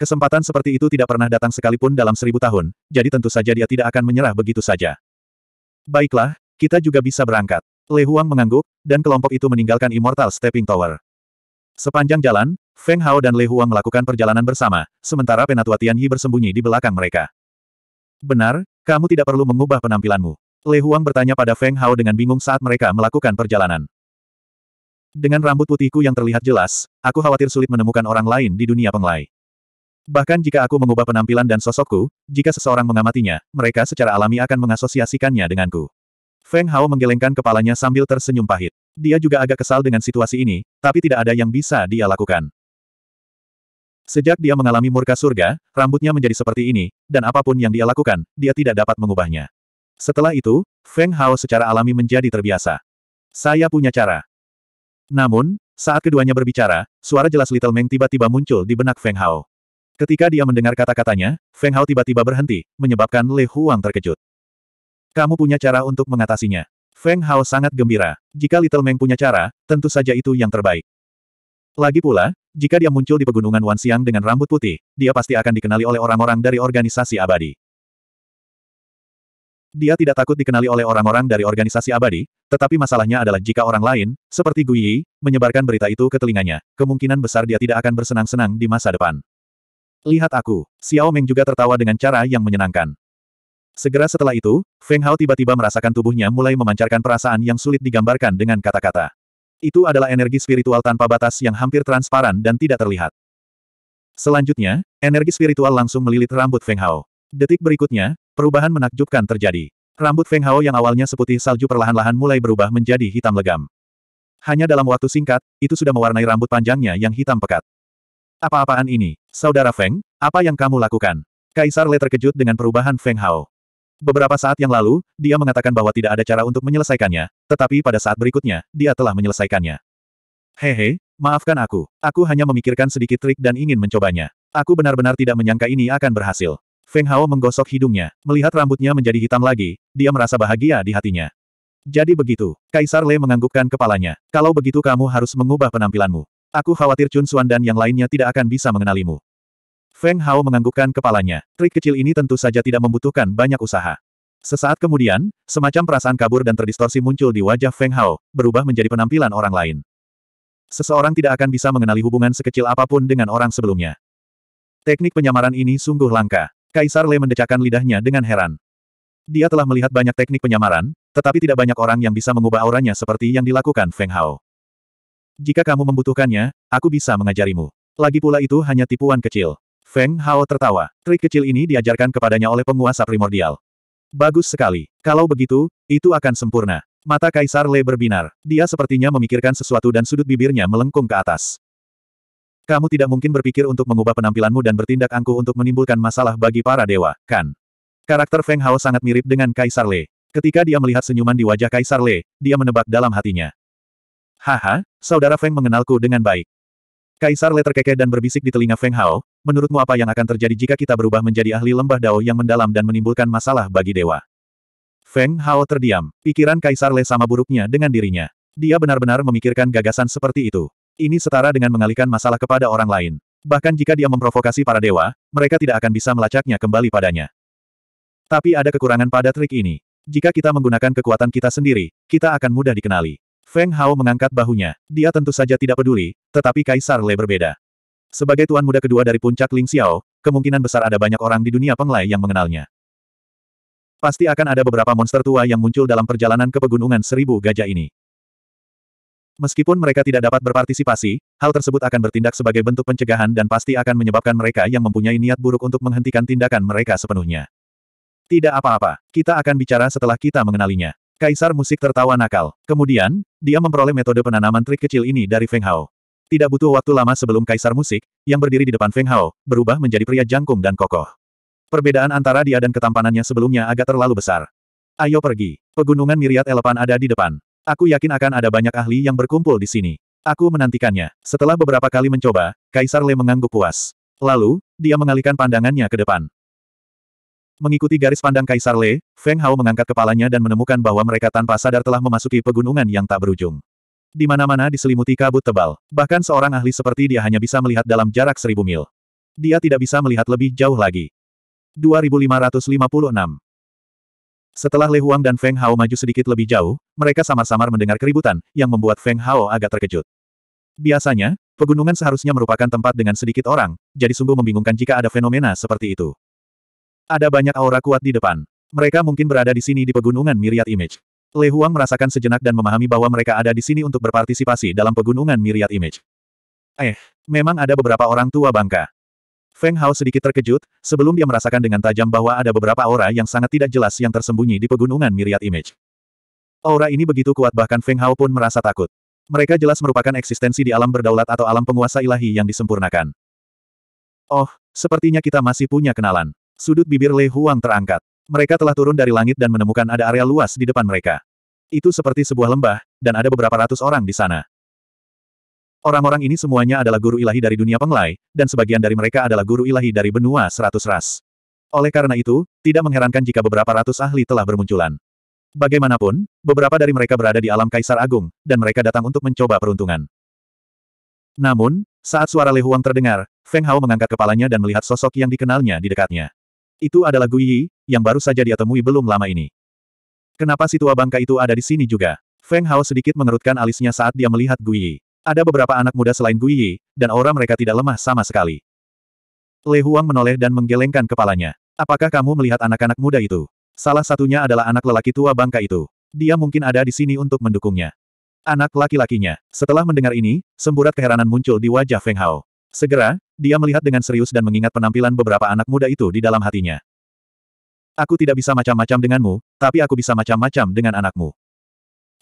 Kesempatan seperti itu tidak pernah datang sekalipun dalam seribu tahun, jadi tentu saja dia tidak akan menyerah begitu saja. Baiklah, kita juga bisa berangkat. Le Huang mengangguk, dan kelompok itu meninggalkan Immortal Stepping Tower. Sepanjang jalan, Feng Hao dan Le Huang melakukan perjalanan bersama, sementara Penatua Yi bersembunyi di belakang mereka. Benar, kamu tidak perlu mengubah penampilanmu. Le Huang bertanya pada Feng Hao dengan bingung saat mereka melakukan perjalanan. Dengan rambut putihku yang terlihat jelas, aku khawatir sulit menemukan orang lain di dunia penglai. Bahkan jika aku mengubah penampilan dan sosokku, jika seseorang mengamatinya, mereka secara alami akan mengasosiasikannya denganku. Feng Hao menggelengkan kepalanya sambil tersenyum pahit. Dia juga agak kesal dengan situasi ini, tapi tidak ada yang bisa dia lakukan. Sejak dia mengalami murka surga, rambutnya menjadi seperti ini, dan apapun yang dia lakukan, dia tidak dapat mengubahnya. Setelah itu, Feng Hao secara alami menjadi terbiasa. Saya punya cara. Namun, saat keduanya berbicara, suara jelas Little Meng tiba-tiba muncul di benak Feng Hao. Ketika dia mendengar kata-katanya, Feng Hao tiba-tiba berhenti, menyebabkan Le Huang terkejut. Kamu punya cara untuk mengatasinya. Feng Hao sangat gembira. Jika Little Meng punya cara, tentu saja itu yang terbaik. Lagi pula, jika dia muncul di pegunungan Wanxiang dengan rambut putih, dia pasti akan dikenali oleh orang-orang dari organisasi abadi. Dia tidak takut dikenali oleh orang-orang dari organisasi abadi, tetapi masalahnya adalah jika orang lain, seperti Gui menyebarkan berita itu ke telinganya, kemungkinan besar dia tidak akan bersenang-senang di masa depan. Lihat aku, Xiao Meng juga tertawa dengan cara yang menyenangkan. Segera setelah itu, Feng Hao tiba-tiba merasakan tubuhnya mulai memancarkan perasaan yang sulit digambarkan dengan kata-kata. Itu adalah energi spiritual tanpa batas yang hampir transparan dan tidak terlihat. Selanjutnya, energi spiritual langsung melilit rambut Feng Hao. Detik berikutnya, Perubahan menakjubkan terjadi. Rambut Feng Hao yang awalnya seputih salju perlahan-lahan mulai berubah menjadi hitam legam. Hanya dalam waktu singkat, itu sudah mewarnai rambut panjangnya yang hitam pekat. Apa-apaan ini? Saudara Feng, apa yang kamu lakukan? Kaisar Le terkejut dengan perubahan Feng Hao. Beberapa saat yang lalu, dia mengatakan bahwa tidak ada cara untuk menyelesaikannya, tetapi pada saat berikutnya, dia telah menyelesaikannya. Hehe, maafkan aku. Aku hanya memikirkan sedikit trik dan ingin mencobanya. Aku benar-benar tidak menyangka ini akan berhasil. Feng Hao menggosok hidungnya, melihat rambutnya menjadi hitam lagi, dia merasa bahagia di hatinya. Jadi begitu, Kaisar Le menganggukkan kepalanya. Kalau begitu kamu harus mengubah penampilanmu. Aku khawatir Chun Xuan dan yang lainnya tidak akan bisa mengenalimu. Feng Hao menganggukkan kepalanya. Trik kecil ini tentu saja tidak membutuhkan banyak usaha. Sesaat kemudian, semacam perasaan kabur dan terdistorsi muncul di wajah Feng Hao, berubah menjadi penampilan orang lain. Seseorang tidak akan bisa mengenali hubungan sekecil apapun dengan orang sebelumnya. Teknik penyamaran ini sungguh langka. Kaisar Le mendecakkan lidahnya dengan heran. Dia telah melihat banyak teknik penyamaran, tetapi tidak banyak orang yang bisa mengubah auranya seperti yang dilakukan Feng Hao. Jika kamu membutuhkannya, aku bisa mengajarimu. Lagi pula itu hanya tipuan kecil. Feng Hao tertawa. Trik kecil ini diajarkan kepadanya oleh penguasa primordial. Bagus sekali. Kalau begitu, itu akan sempurna. Mata Kaisar Le berbinar. Dia sepertinya memikirkan sesuatu dan sudut bibirnya melengkung ke atas. Kamu tidak mungkin berpikir untuk mengubah penampilanmu dan bertindak angkuh untuk menimbulkan masalah bagi para dewa, kan? Karakter Feng Hao sangat mirip dengan Kaisar Le. Ketika dia melihat senyuman di wajah Kaisar Le, dia menebak dalam hatinya. Haha, saudara Feng mengenalku dengan baik. Kaisar Le terkekeh dan berbisik di telinga Feng Hao, menurutmu apa yang akan terjadi jika kita berubah menjadi ahli lembah dao yang mendalam dan menimbulkan masalah bagi dewa? Feng Hao terdiam, pikiran Kaisar Le sama buruknya dengan dirinya. Dia benar-benar memikirkan gagasan seperti itu. Ini setara dengan mengalihkan masalah kepada orang lain. Bahkan jika dia memprovokasi para dewa, mereka tidak akan bisa melacaknya kembali padanya. Tapi ada kekurangan pada trik ini. Jika kita menggunakan kekuatan kita sendiri, kita akan mudah dikenali. Feng Hao mengangkat bahunya. Dia tentu saja tidak peduli, tetapi Kaisar Le berbeda. Sebagai tuan muda kedua dari puncak Ling Xiao, kemungkinan besar ada banyak orang di dunia penglai yang mengenalnya. Pasti akan ada beberapa monster tua yang muncul dalam perjalanan ke pegunungan seribu gajah ini. Meskipun mereka tidak dapat berpartisipasi, hal tersebut akan bertindak sebagai bentuk pencegahan dan pasti akan menyebabkan mereka yang mempunyai niat buruk untuk menghentikan tindakan mereka sepenuhnya. Tidak apa-apa, kita akan bicara setelah kita mengenalinya. Kaisar musik tertawa nakal. Kemudian, dia memperoleh metode penanaman trik kecil ini dari Feng Hao. Tidak butuh waktu lama sebelum Kaisar musik, yang berdiri di depan Feng Hao, berubah menjadi pria jangkung dan kokoh. Perbedaan antara dia dan ketampanannya sebelumnya agak terlalu besar. Ayo pergi. Pegunungan Miriat Elepan ada di depan. Aku yakin akan ada banyak ahli yang berkumpul di sini. Aku menantikannya. Setelah beberapa kali mencoba, Kaisar Le mengangguk puas. Lalu, dia mengalihkan pandangannya ke depan. Mengikuti garis pandang Kaisar Le, Feng Hao mengangkat kepalanya dan menemukan bahwa mereka tanpa sadar telah memasuki pegunungan yang tak berujung. Di mana-mana diselimuti kabut tebal. Bahkan seorang ahli seperti dia hanya bisa melihat dalam jarak seribu mil. Dia tidak bisa melihat lebih jauh lagi. 2556 setelah Le Huang dan Feng Hao maju sedikit lebih jauh, mereka samar-samar mendengar keributan, yang membuat Feng Hao agak terkejut. Biasanya, pegunungan seharusnya merupakan tempat dengan sedikit orang, jadi sungguh membingungkan jika ada fenomena seperti itu. Ada banyak aura kuat di depan. Mereka mungkin berada di sini di pegunungan Myriad Image. Le Huang merasakan sejenak dan memahami bahwa mereka ada di sini untuk berpartisipasi dalam pegunungan Myriad Image. Eh, memang ada beberapa orang tua bangka. Feng Hao sedikit terkejut, sebelum dia merasakan dengan tajam bahwa ada beberapa aura yang sangat tidak jelas yang tersembunyi di pegunungan Myriad Image. Aura ini begitu kuat bahkan Feng Hao pun merasa takut. Mereka jelas merupakan eksistensi di alam berdaulat atau alam penguasa ilahi yang disempurnakan. Oh, sepertinya kita masih punya kenalan. Sudut bibir Le Huang terangkat. Mereka telah turun dari langit dan menemukan ada area luas di depan mereka. Itu seperti sebuah lembah, dan ada beberapa ratus orang di sana. Orang-orang ini semuanya adalah guru ilahi dari dunia penglai, dan sebagian dari mereka adalah guru ilahi dari benua seratus ras. Oleh karena itu, tidak mengherankan jika beberapa ratus ahli telah bermunculan. Bagaimanapun, beberapa dari mereka berada di alam Kaisar Agung, dan mereka datang untuk mencoba peruntungan. Namun, saat suara Le Huang terdengar, Feng Hao mengangkat kepalanya dan melihat sosok yang dikenalnya di dekatnya. Itu adalah Gui Yi, yang baru saja dia temui belum lama ini. Kenapa si tua bangka itu ada di sini juga? Feng Hao sedikit mengerutkan alisnya saat dia melihat Gui Yi. Ada beberapa anak muda selain Gui Yi, dan aura mereka tidak lemah sama sekali. Le Huang menoleh dan menggelengkan kepalanya. Apakah kamu melihat anak-anak muda itu? Salah satunya adalah anak lelaki tua bangka itu. Dia mungkin ada di sini untuk mendukungnya. Anak laki-lakinya. Setelah mendengar ini, semburat keheranan muncul di wajah Feng Hao. Segera, dia melihat dengan serius dan mengingat penampilan beberapa anak muda itu di dalam hatinya. Aku tidak bisa macam-macam denganmu, tapi aku bisa macam-macam dengan anakmu.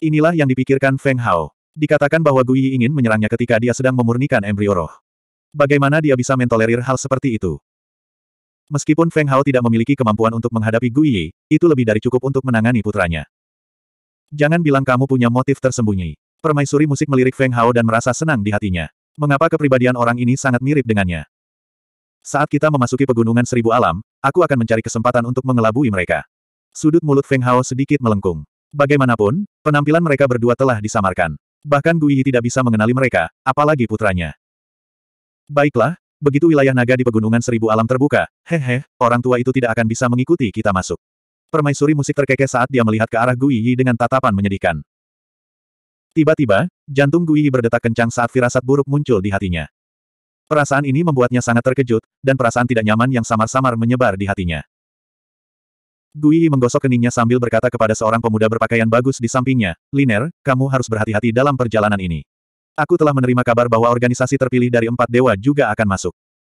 Inilah yang dipikirkan Feng Hao. Dikatakan bahwa Gui ingin menyerangnya ketika dia sedang memurnikan embrio roh. Bagaimana dia bisa mentolerir hal seperti itu? Meskipun Feng Hao tidak memiliki kemampuan untuk menghadapi Guiyi, itu lebih dari cukup untuk menangani putranya. Jangan bilang kamu punya motif tersembunyi. Permaisuri musik melirik Feng Hao dan merasa senang di hatinya. Mengapa kepribadian orang ini sangat mirip dengannya? Saat kita memasuki pegunungan seribu alam, aku akan mencari kesempatan untuk mengelabui mereka. Sudut mulut Feng Hao sedikit melengkung. Bagaimanapun, penampilan mereka berdua telah disamarkan. Bahkan Gui tidak bisa mengenali mereka, apalagi putranya. Baiklah, begitu wilayah naga di pegunungan seribu alam terbuka, hehe, orang tua itu tidak akan bisa mengikuti kita masuk. Permaisuri musik terkekeh saat dia melihat ke arah Gui Yi dengan tatapan menyedihkan. Tiba-tiba, jantung Gui Yi berdetak kencang saat firasat buruk muncul di hatinya. Perasaan ini membuatnya sangat terkejut, dan perasaan tidak nyaman yang samar-samar menyebar di hatinya. Dui menggosok keningnya sambil berkata kepada seorang pemuda berpakaian bagus di sampingnya, Liner, kamu harus berhati-hati dalam perjalanan ini. Aku telah menerima kabar bahwa organisasi terpilih dari empat dewa juga akan masuk.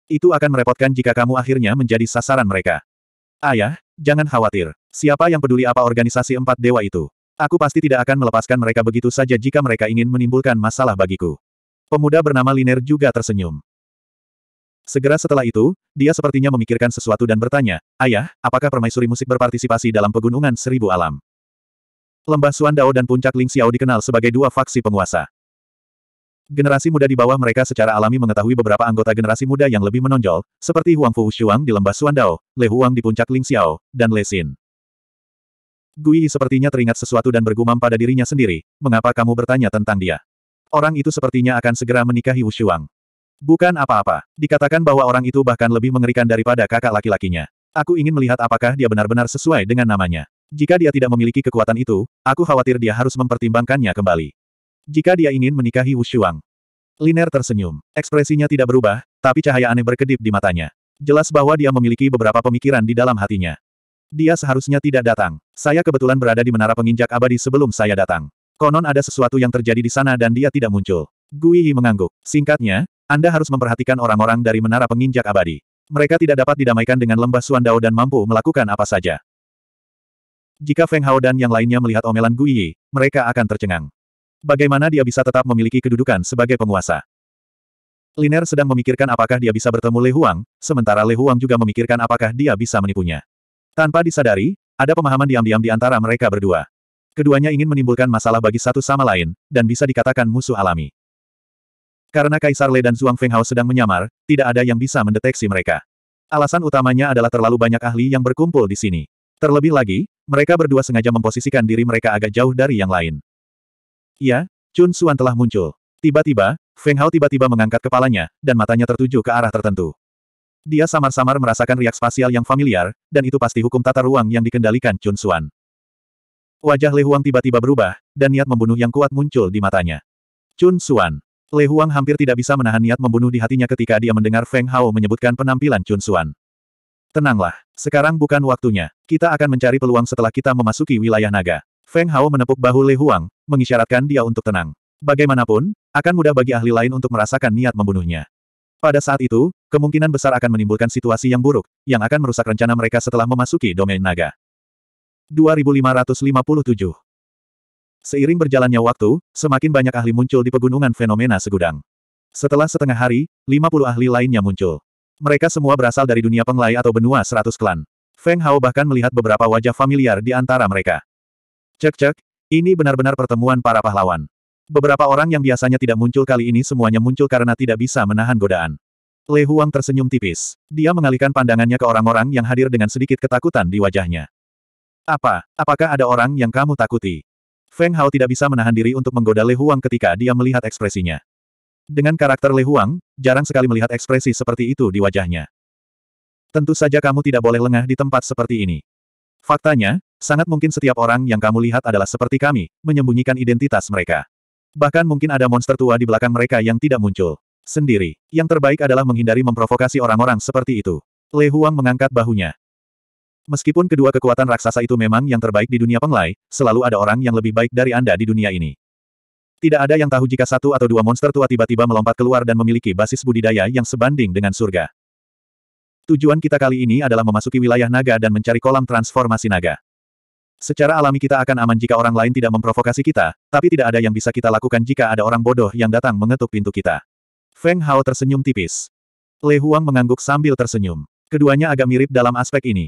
Itu akan merepotkan jika kamu akhirnya menjadi sasaran mereka. Ayah, jangan khawatir. Siapa yang peduli apa organisasi empat dewa itu? Aku pasti tidak akan melepaskan mereka begitu saja jika mereka ingin menimbulkan masalah bagiku. Pemuda bernama Liner juga tersenyum. Segera setelah itu, dia sepertinya memikirkan sesuatu dan bertanya, Ayah, apakah permaisuri musik berpartisipasi dalam pegunungan seribu alam? Lembah Suandao dan Puncak Ling Xiao dikenal sebagai dua faksi penguasa. Generasi muda di bawah mereka secara alami mengetahui beberapa anggota generasi muda yang lebih menonjol, seperti Huang Fu Shuang di Lembah Suandao, Le Huang di Puncak Ling Xiao, dan Le Xin. Gui sepertinya teringat sesuatu dan bergumam pada dirinya sendiri, mengapa kamu bertanya tentang dia? Orang itu sepertinya akan segera menikahi Wushuang. Bukan apa-apa. Dikatakan bahwa orang itu bahkan lebih mengerikan daripada kakak laki-lakinya. Aku ingin melihat apakah dia benar-benar sesuai dengan namanya. Jika dia tidak memiliki kekuatan itu, aku khawatir dia harus mempertimbangkannya kembali. Jika dia ingin menikahi Wu Wushuang. Liner tersenyum. Ekspresinya tidak berubah, tapi cahaya aneh berkedip di matanya. Jelas bahwa dia memiliki beberapa pemikiran di dalam hatinya. Dia seharusnya tidak datang. Saya kebetulan berada di menara penginjak abadi sebelum saya datang. Konon ada sesuatu yang terjadi di sana dan dia tidak muncul. Gui Yi mengangguk. Singkatnya, anda harus memperhatikan orang-orang dari menara penginjak abadi. Mereka tidak dapat didamaikan dengan lembah Suandao dan mampu melakukan apa saja. Jika Feng Hao dan yang lainnya melihat omelan Yi, mereka akan tercengang. Bagaimana dia bisa tetap memiliki kedudukan sebagai penguasa? Liner sedang memikirkan apakah dia bisa bertemu Le Huang, sementara Le Huang juga memikirkan apakah dia bisa menipunya. Tanpa disadari, ada pemahaman diam-diam di antara mereka berdua. Keduanya ingin menimbulkan masalah bagi satu sama lain, dan bisa dikatakan musuh alami. Karena Kaisar Le dan Zhuang Fenghao sedang menyamar, tidak ada yang bisa mendeteksi mereka. Alasan utamanya adalah terlalu banyak ahli yang berkumpul di sini. Terlebih lagi, mereka berdua sengaja memposisikan diri mereka agak jauh dari yang lain. Iya, Chun Suan telah muncul. Tiba-tiba, Feng Hao tiba-tiba mengangkat kepalanya, dan matanya tertuju ke arah tertentu. Dia samar-samar merasakan riak spasial yang familiar, dan itu pasti hukum tata ruang yang dikendalikan Chun Suan. Wajah Le Huang tiba-tiba berubah, dan niat membunuh yang kuat muncul di matanya. Chun Suan, Lehuang Huang hampir tidak bisa menahan niat membunuh di hatinya ketika dia mendengar Feng Hao menyebutkan penampilan Chun Xuan. Tenanglah, sekarang bukan waktunya. Kita akan mencari peluang setelah kita memasuki wilayah naga. Feng Hao menepuk bahu Le Huang, mengisyaratkan dia untuk tenang. Bagaimanapun, akan mudah bagi ahli lain untuk merasakan niat membunuhnya. Pada saat itu, kemungkinan besar akan menimbulkan situasi yang buruk, yang akan merusak rencana mereka setelah memasuki domain naga. 2557 Seiring berjalannya waktu, semakin banyak ahli muncul di pegunungan fenomena segudang. Setelah setengah hari, 50 ahli lainnya muncul. Mereka semua berasal dari dunia penglai atau benua 100 klan. Feng Hao bahkan melihat beberapa wajah familiar di antara mereka. Cek-cek, ini benar-benar pertemuan para pahlawan. Beberapa orang yang biasanya tidak muncul kali ini semuanya muncul karena tidak bisa menahan godaan. Le Huang tersenyum tipis. Dia mengalihkan pandangannya ke orang-orang yang hadir dengan sedikit ketakutan di wajahnya. Apa? Apakah ada orang yang kamu takuti? Feng Hao tidak bisa menahan diri untuk menggoda Le Huang ketika dia melihat ekspresinya. Dengan karakter Le Huang, jarang sekali melihat ekspresi seperti itu di wajahnya. Tentu saja kamu tidak boleh lengah di tempat seperti ini. Faktanya, sangat mungkin setiap orang yang kamu lihat adalah seperti kami, menyembunyikan identitas mereka. Bahkan mungkin ada monster tua di belakang mereka yang tidak muncul. Sendiri, yang terbaik adalah menghindari memprovokasi orang-orang seperti itu. Le Huang mengangkat bahunya. Meskipun kedua kekuatan raksasa itu memang yang terbaik di dunia penglai, selalu ada orang yang lebih baik dari Anda di dunia ini. Tidak ada yang tahu jika satu atau dua monster tua tiba-tiba melompat keluar dan memiliki basis budidaya yang sebanding dengan surga. Tujuan kita kali ini adalah memasuki wilayah naga dan mencari kolam transformasi naga. Secara alami kita akan aman jika orang lain tidak memprovokasi kita, tapi tidak ada yang bisa kita lakukan jika ada orang bodoh yang datang mengetuk pintu kita. Feng Hao tersenyum tipis. Le Huang mengangguk sambil tersenyum. Keduanya agak mirip dalam aspek ini.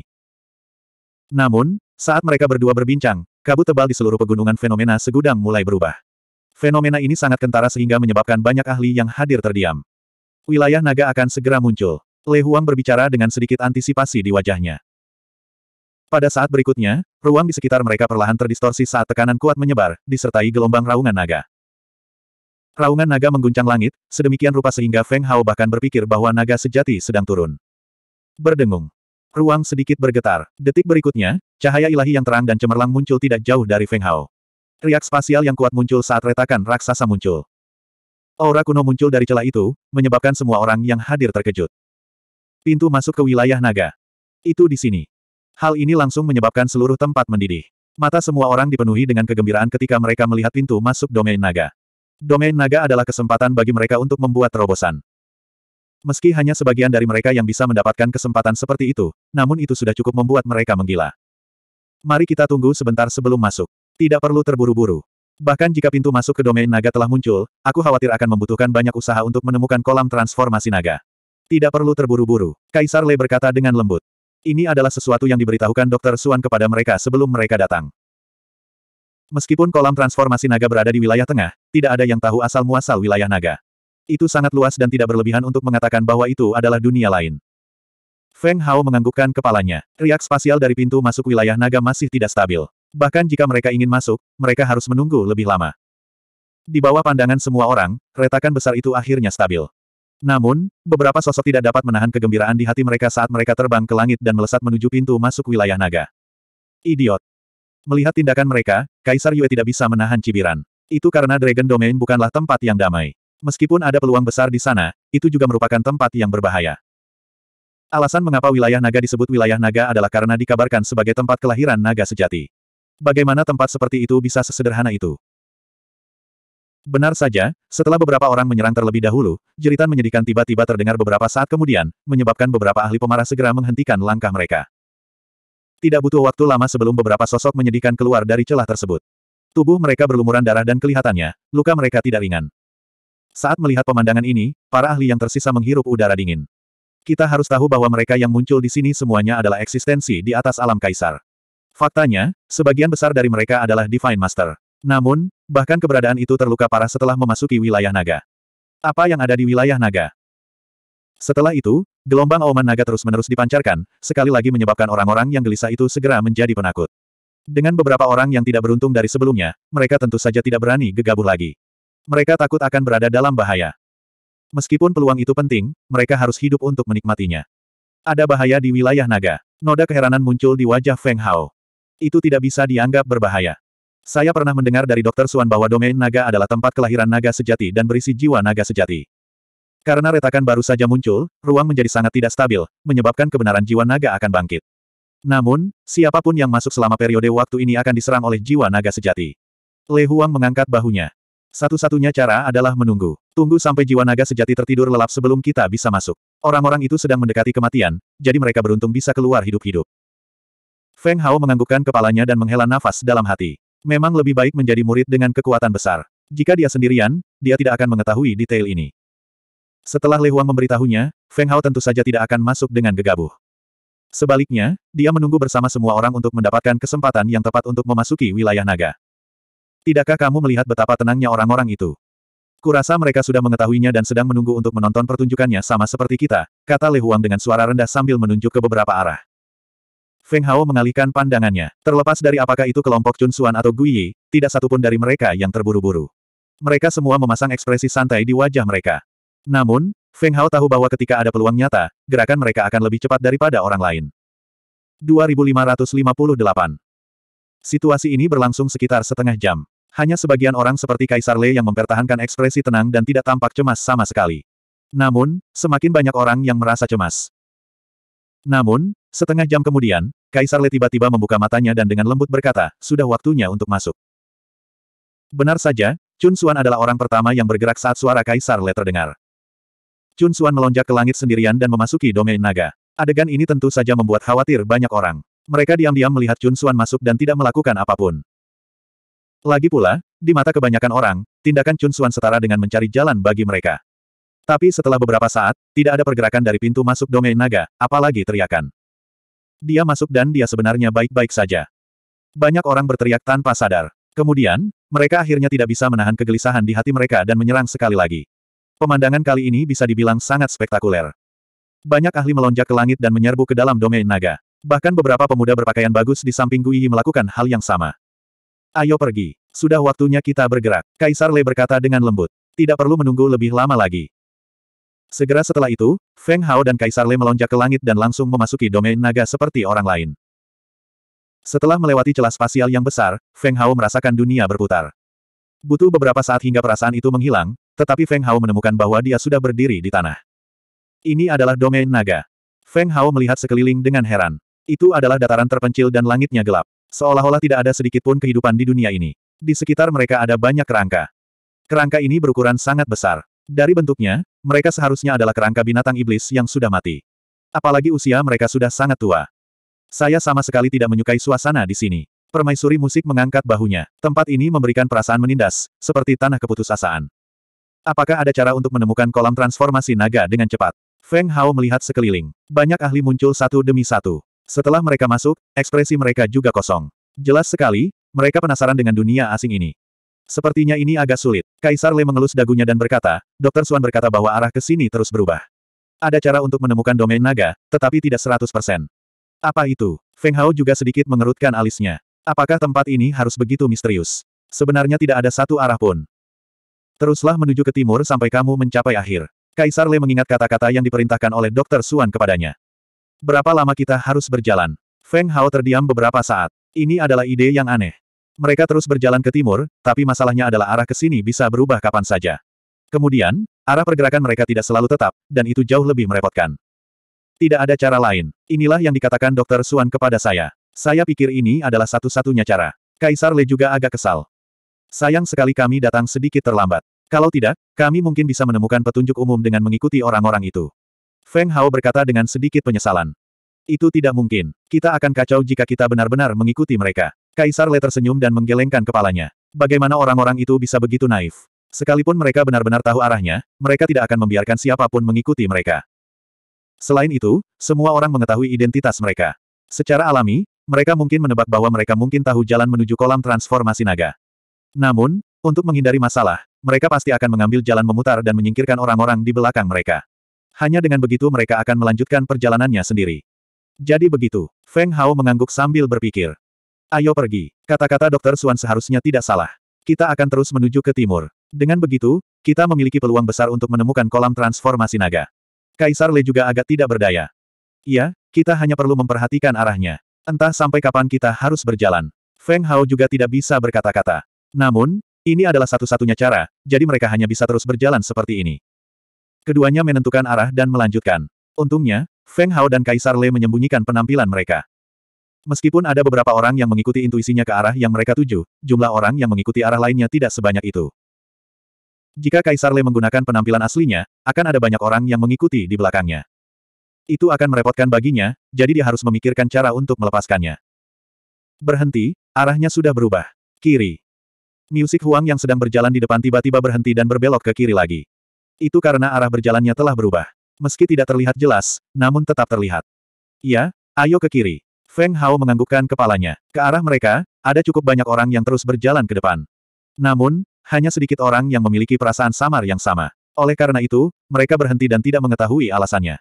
Namun, saat mereka berdua berbincang, kabut tebal di seluruh pegunungan fenomena segudang mulai berubah. Fenomena ini sangat kentara sehingga menyebabkan banyak ahli yang hadir terdiam. Wilayah naga akan segera muncul. Le Huang berbicara dengan sedikit antisipasi di wajahnya. Pada saat berikutnya, ruang di sekitar mereka perlahan terdistorsi saat tekanan kuat menyebar, disertai gelombang raungan naga. Raungan naga mengguncang langit, sedemikian rupa sehingga Feng Hao bahkan berpikir bahwa naga sejati sedang turun. Berdengung. Ruang sedikit bergetar. Detik berikutnya, cahaya ilahi yang terang dan cemerlang muncul tidak jauh dari Feng Hao. Riak spasial yang kuat muncul saat retakan raksasa muncul. Aura kuno muncul dari celah itu, menyebabkan semua orang yang hadir terkejut. Pintu masuk ke wilayah naga. Itu di sini. Hal ini langsung menyebabkan seluruh tempat mendidih. Mata semua orang dipenuhi dengan kegembiraan ketika mereka melihat pintu masuk domain naga. Domain naga adalah kesempatan bagi mereka untuk membuat terobosan. Meski hanya sebagian dari mereka yang bisa mendapatkan kesempatan seperti itu, namun itu sudah cukup membuat mereka menggila. Mari kita tunggu sebentar sebelum masuk. Tidak perlu terburu-buru. Bahkan jika pintu masuk ke domain naga telah muncul, aku khawatir akan membutuhkan banyak usaha untuk menemukan kolam transformasi naga. Tidak perlu terburu-buru, Kaisar Lei berkata dengan lembut. Ini adalah sesuatu yang diberitahukan Dr. Suan kepada mereka sebelum mereka datang. Meskipun kolam transformasi naga berada di wilayah tengah, tidak ada yang tahu asal-muasal wilayah naga. Itu sangat luas dan tidak berlebihan untuk mengatakan bahwa itu adalah dunia lain. Feng Hao menganggukkan kepalanya. Riak spasial dari pintu masuk wilayah naga masih tidak stabil. Bahkan jika mereka ingin masuk, mereka harus menunggu lebih lama. Di bawah pandangan semua orang, retakan besar itu akhirnya stabil. Namun, beberapa sosok tidak dapat menahan kegembiraan di hati mereka saat mereka terbang ke langit dan melesat menuju pintu masuk wilayah naga. Idiot. Melihat tindakan mereka, Kaisar Yue tidak bisa menahan cibiran. Itu karena Dragon Domain bukanlah tempat yang damai. Meskipun ada peluang besar di sana, itu juga merupakan tempat yang berbahaya. Alasan mengapa wilayah naga disebut wilayah naga adalah karena dikabarkan sebagai tempat kelahiran naga sejati. Bagaimana tempat seperti itu bisa sesederhana itu? Benar saja, setelah beberapa orang menyerang terlebih dahulu, jeritan menyedihkan tiba-tiba terdengar beberapa saat kemudian, menyebabkan beberapa ahli pemarah segera menghentikan langkah mereka. Tidak butuh waktu lama sebelum beberapa sosok menyedihkan keluar dari celah tersebut. Tubuh mereka berlumuran darah dan kelihatannya, luka mereka tidak ringan. Saat melihat pemandangan ini, para ahli yang tersisa menghirup udara dingin. Kita harus tahu bahwa mereka yang muncul di sini semuanya adalah eksistensi di atas alam kaisar. Faktanya, sebagian besar dari mereka adalah Divine Master. Namun, bahkan keberadaan itu terluka parah setelah memasuki wilayah naga. Apa yang ada di wilayah naga? Setelah itu, gelombang auman naga terus-menerus dipancarkan, sekali lagi menyebabkan orang-orang yang gelisah itu segera menjadi penakut. Dengan beberapa orang yang tidak beruntung dari sebelumnya, mereka tentu saja tidak berani gegabah lagi. Mereka takut akan berada dalam bahaya. Meskipun peluang itu penting, mereka harus hidup untuk menikmatinya. Ada bahaya di wilayah naga. Noda keheranan muncul di wajah Feng Hao. Itu tidak bisa dianggap berbahaya. Saya pernah mendengar dari Dr. Suan bahwa domain naga adalah tempat kelahiran naga sejati dan berisi jiwa naga sejati. Karena retakan baru saja muncul, ruang menjadi sangat tidak stabil, menyebabkan kebenaran jiwa naga akan bangkit. Namun, siapapun yang masuk selama periode waktu ini akan diserang oleh jiwa naga sejati. Le Huang mengangkat bahunya. Satu-satunya cara adalah menunggu. Tunggu sampai jiwa naga sejati tertidur lelap sebelum kita bisa masuk. Orang-orang itu sedang mendekati kematian, jadi mereka beruntung bisa keluar hidup-hidup. Feng Hao menganggukkan kepalanya dan menghela nafas dalam hati. Memang lebih baik menjadi murid dengan kekuatan besar. Jika dia sendirian, dia tidak akan mengetahui detail ini. Setelah Le Huang memberitahunya, Feng Hao tentu saja tidak akan masuk dengan gegabah. Sebaliknya, dia menunggu bersama semua orang untuk mendapatkan kesempatan yang tepat untuk memasuki wilayah naga. Tidakkah kamu melihat betapa tenangnya orang-orang itu? Kurasa mereka sudah mengetahuinya dan sedang menunggu untuk menonton pertunjukannya sama seperti kita, kata Le Huang dengan suara rendah sambil menunjuk ke beberapa arah. Feng Hao mengalihkan pandangannya. Terlepas dari apakah itu kelompok Chun Xuan atau Guiyi, tidak satupun dari mereka yang terburu-buru. Mereka semua memasang ekspresi santai di wajah mereka. Namun, Feng Hao tahu bahwa ketika ada peluang nyata, gerakan mereka akan lebih cepat daripada orang lain. 2558 Situasi ini berlangsung sekitar setengah jam. Hanya sebagian orang seperti Kaisar Lei yang mempertahankan ekspresi tenang dan tidak tampak cemas sama sekali. Namun, semakin banyak orang yang merasa cemas. Namun, setengah jam kemudian, Kaisar Lei tiba-tiba membuka matanya dan dengan lembut berkata, sudah waktunya untuk masuk. Benar saja, Chun Suan adalah orang pertama yang bergerak saat suara Kaisar Lei terdengar. Chun Suan melonjak ke langit sendirian dan memasuki domain naga. Adegan ini tentu saja membuat khawatir banyak orang. Mereka diam-diam melihat Chun Suan masuk dan tidak melakukan apapun. Lagi pula, di mata kebanyakan orang, tindakan Chun Suan setara dengan mencari jalan bagi mereka. Tapi setelah beberapa saat, tidak ada pergerakan dari pintu masuk domain naga, apalagi teriakan. Dia masuk dan dia sebenarnya baik-baik saja. Banyak orang berteriak tanpa sadar. Kemudian, mereka akhirnya tidak bisa menahan kegelisahan di hati mereka dan menyerang sekali lagi. Pemandangan kali ini bisa dibilang sangat spektakuler. Banyak ahli melonjak ke langit dan menyerbu ke dalam domain naga. Bahkan beberapa pemuda berpakaian bagus di samping Guiyi melakukan hal yang sama. Ayo pergi. Sudah waktunya kita bergerak. Kaisar Lei berkata dengan lembut. Tidak perlu menunggu lebih lama lagi. Segera setelah itu, Feng Hao dan Kaisar Lei melonjak ke langit dan langsung memasuki domain naga seperti orang lain. Setelah melewati celah spasial yang besar, Feng Hao merasakan dunia berputar. Butuh beberapa saat hingga perasaan itu menghilang, tetapi Feng Hao menemukan bahwa dia sudah berdiri di tanah. Ini adalah domain naga. Feng Hao melihat sekeliling dengan heran. Itu adalah dataran terpencil dan langitnya gelap. Seolah-olah tidak ada sedikit pun kehidupan di dunia ini. Di sekitar mereka ada banyak kerangka. Kerangka ini berukuran sangat besar. Dari bentuknya, mereka seharusnya adalah kerangka binatang iblis yang sudah mati. Apalagi usia mereka sudah sangat tua. Saya sama sekali tidak menyukai suasana di sini. Permaisuri musik mengangkat bahunya. Tempat ini memberikan perasaan menindas, seperti tanah keputusasaan. Apakah ada cara untuk menemukan kolam transformasi naga dengan cepat? Feng Hao melihat sekeliling. Banyak ahli muncul satu demi satu. Setelah mereka masuk, ekspresi mereka juga kosong. Jelas sekali, mereka penasaran dengan dunia asing ini. Sepertinya ini agak sulit. Kaisar Le mengelus dagunya dan berkata, "Dokter Suan berkata bahwa arah ke sini terus berubah. Ada cara untuk menemukan domain naga, tetapi tidak 100%. Apa itu? Feng Hao juga sedikit mengerutkan alisnya. Apakah tempat ini harus begitu misterius? Sebenarnya tidak ada satu arah pun. Teruslah menuju ke timur sampai kamu mencapai akhir. Kaisar Le mengingat kata-kata yang diperintahkan oleh Dokter Suan kepadanya. Berapa lama kita harus berjalan? Feng Hao terdiam beberapa saat. Ini adalah ide yang aneh. Mereka terus berjalan ke timur, tapi masalahnya adalah arah ke sini bisa berubah kapan saja. Kemudian, arah pergerakan mereka tidak selalu tetap, dan itu jauh lebih merepotkan. Tidak ada cara lain. Inilah yang dikatakan Dr. Suan kepada saya. Saya pikir ini adalah satu-satunya cara. Kaisar Le juga agak kesal. Sayang sekali kami datang sedikit terlambat. Kalau tidak, kami mungkin bisa menemukan petunjuk umum dengan mengikuti orang-orang itu. Feng Hao berkata dengan sedikit penyesalan. Itu tidak mungkin. Kita akan kacau jika kita benar-benar mengikuti mereka. Kaisar Le tersenyum dan menggelengkan kepalanya. Bagaimana orang-orang itu bisa begitu naif? Sekalipun mereka benar-benar tahu arahnya, mereka tidak akan membiarkan siapapun mengikuti mereka. Selain itu, semua orang mengetahui identitas mereka. Secara alami, mereka mungkin menebak bahwa mereka mungkin tahu jalan menuju kolam transformasi naga. Namun, untuk menghindari masalah, mereka pasti akan mengambil jalan memutar dan menyingkirkan orang-orang di belakang mereka. Hanya dengan begitu mereka akan melanjutkan perjalanannya sendiri. Jadi begitu, Feng Hao mengangguk sambil berpikir. Ayo pergi, kata-kata Dokter Suan seharusnya tidak salah. Kita akan terus menuju ke timur. Dengan begitu, kita memiliki peluang besar untuk menemukan kolam transformasi naga. Kaisar Le juga agak tidak berdaya. Iya, kita hanya perlu memperhatikan arahnya. Entah sampai kapan kita harus berjalan. Feng Hao juga tidak bisa berkata-kata. Namun, ini adalah satu-satunya cara, jadi mereka hanya bisa terus berjalan seperti ini. Keduanya menentukan arah dan melanjutkan. Untungnya, Feng Hao dan Kaisar Le menyembunyikan penampilan mereka. Meskipun ada beberapa orang yang mengikuti intuisinya ke arah yang mereka tuju, jumlah orang yang mengikuti arah lainnya tidak sebanyak itu. Jika Kaisar Le menggunakan penampilan aslinya, akan ada banyak orang yang mengikuti di belakangnya. Itu akan merepotkan baginya, jadi dia harus memikirkan cara untuk melepaskannya. Berhenti, arahnya sudah berubah. Kiri. Musik Huang yang sedang berjalan di depan tiba-tiba berhenti dan berbelok ke kiri lagi. Itu karena arah berjalannya telah berubah. Meski tidak terlihat jelas, namun tetap terlihat. Iya, ayo ke kiri. Feng Hao menganggukkan kepalanya. Ke arah mereka, ada cukup banyak orang yang terus berjalan ke depan. Namun, hanya sedikit orang yang memiliki perasaan samar yang sama. Oleh karena itu, mereka berhenti dan tidak mengetahui alasannya.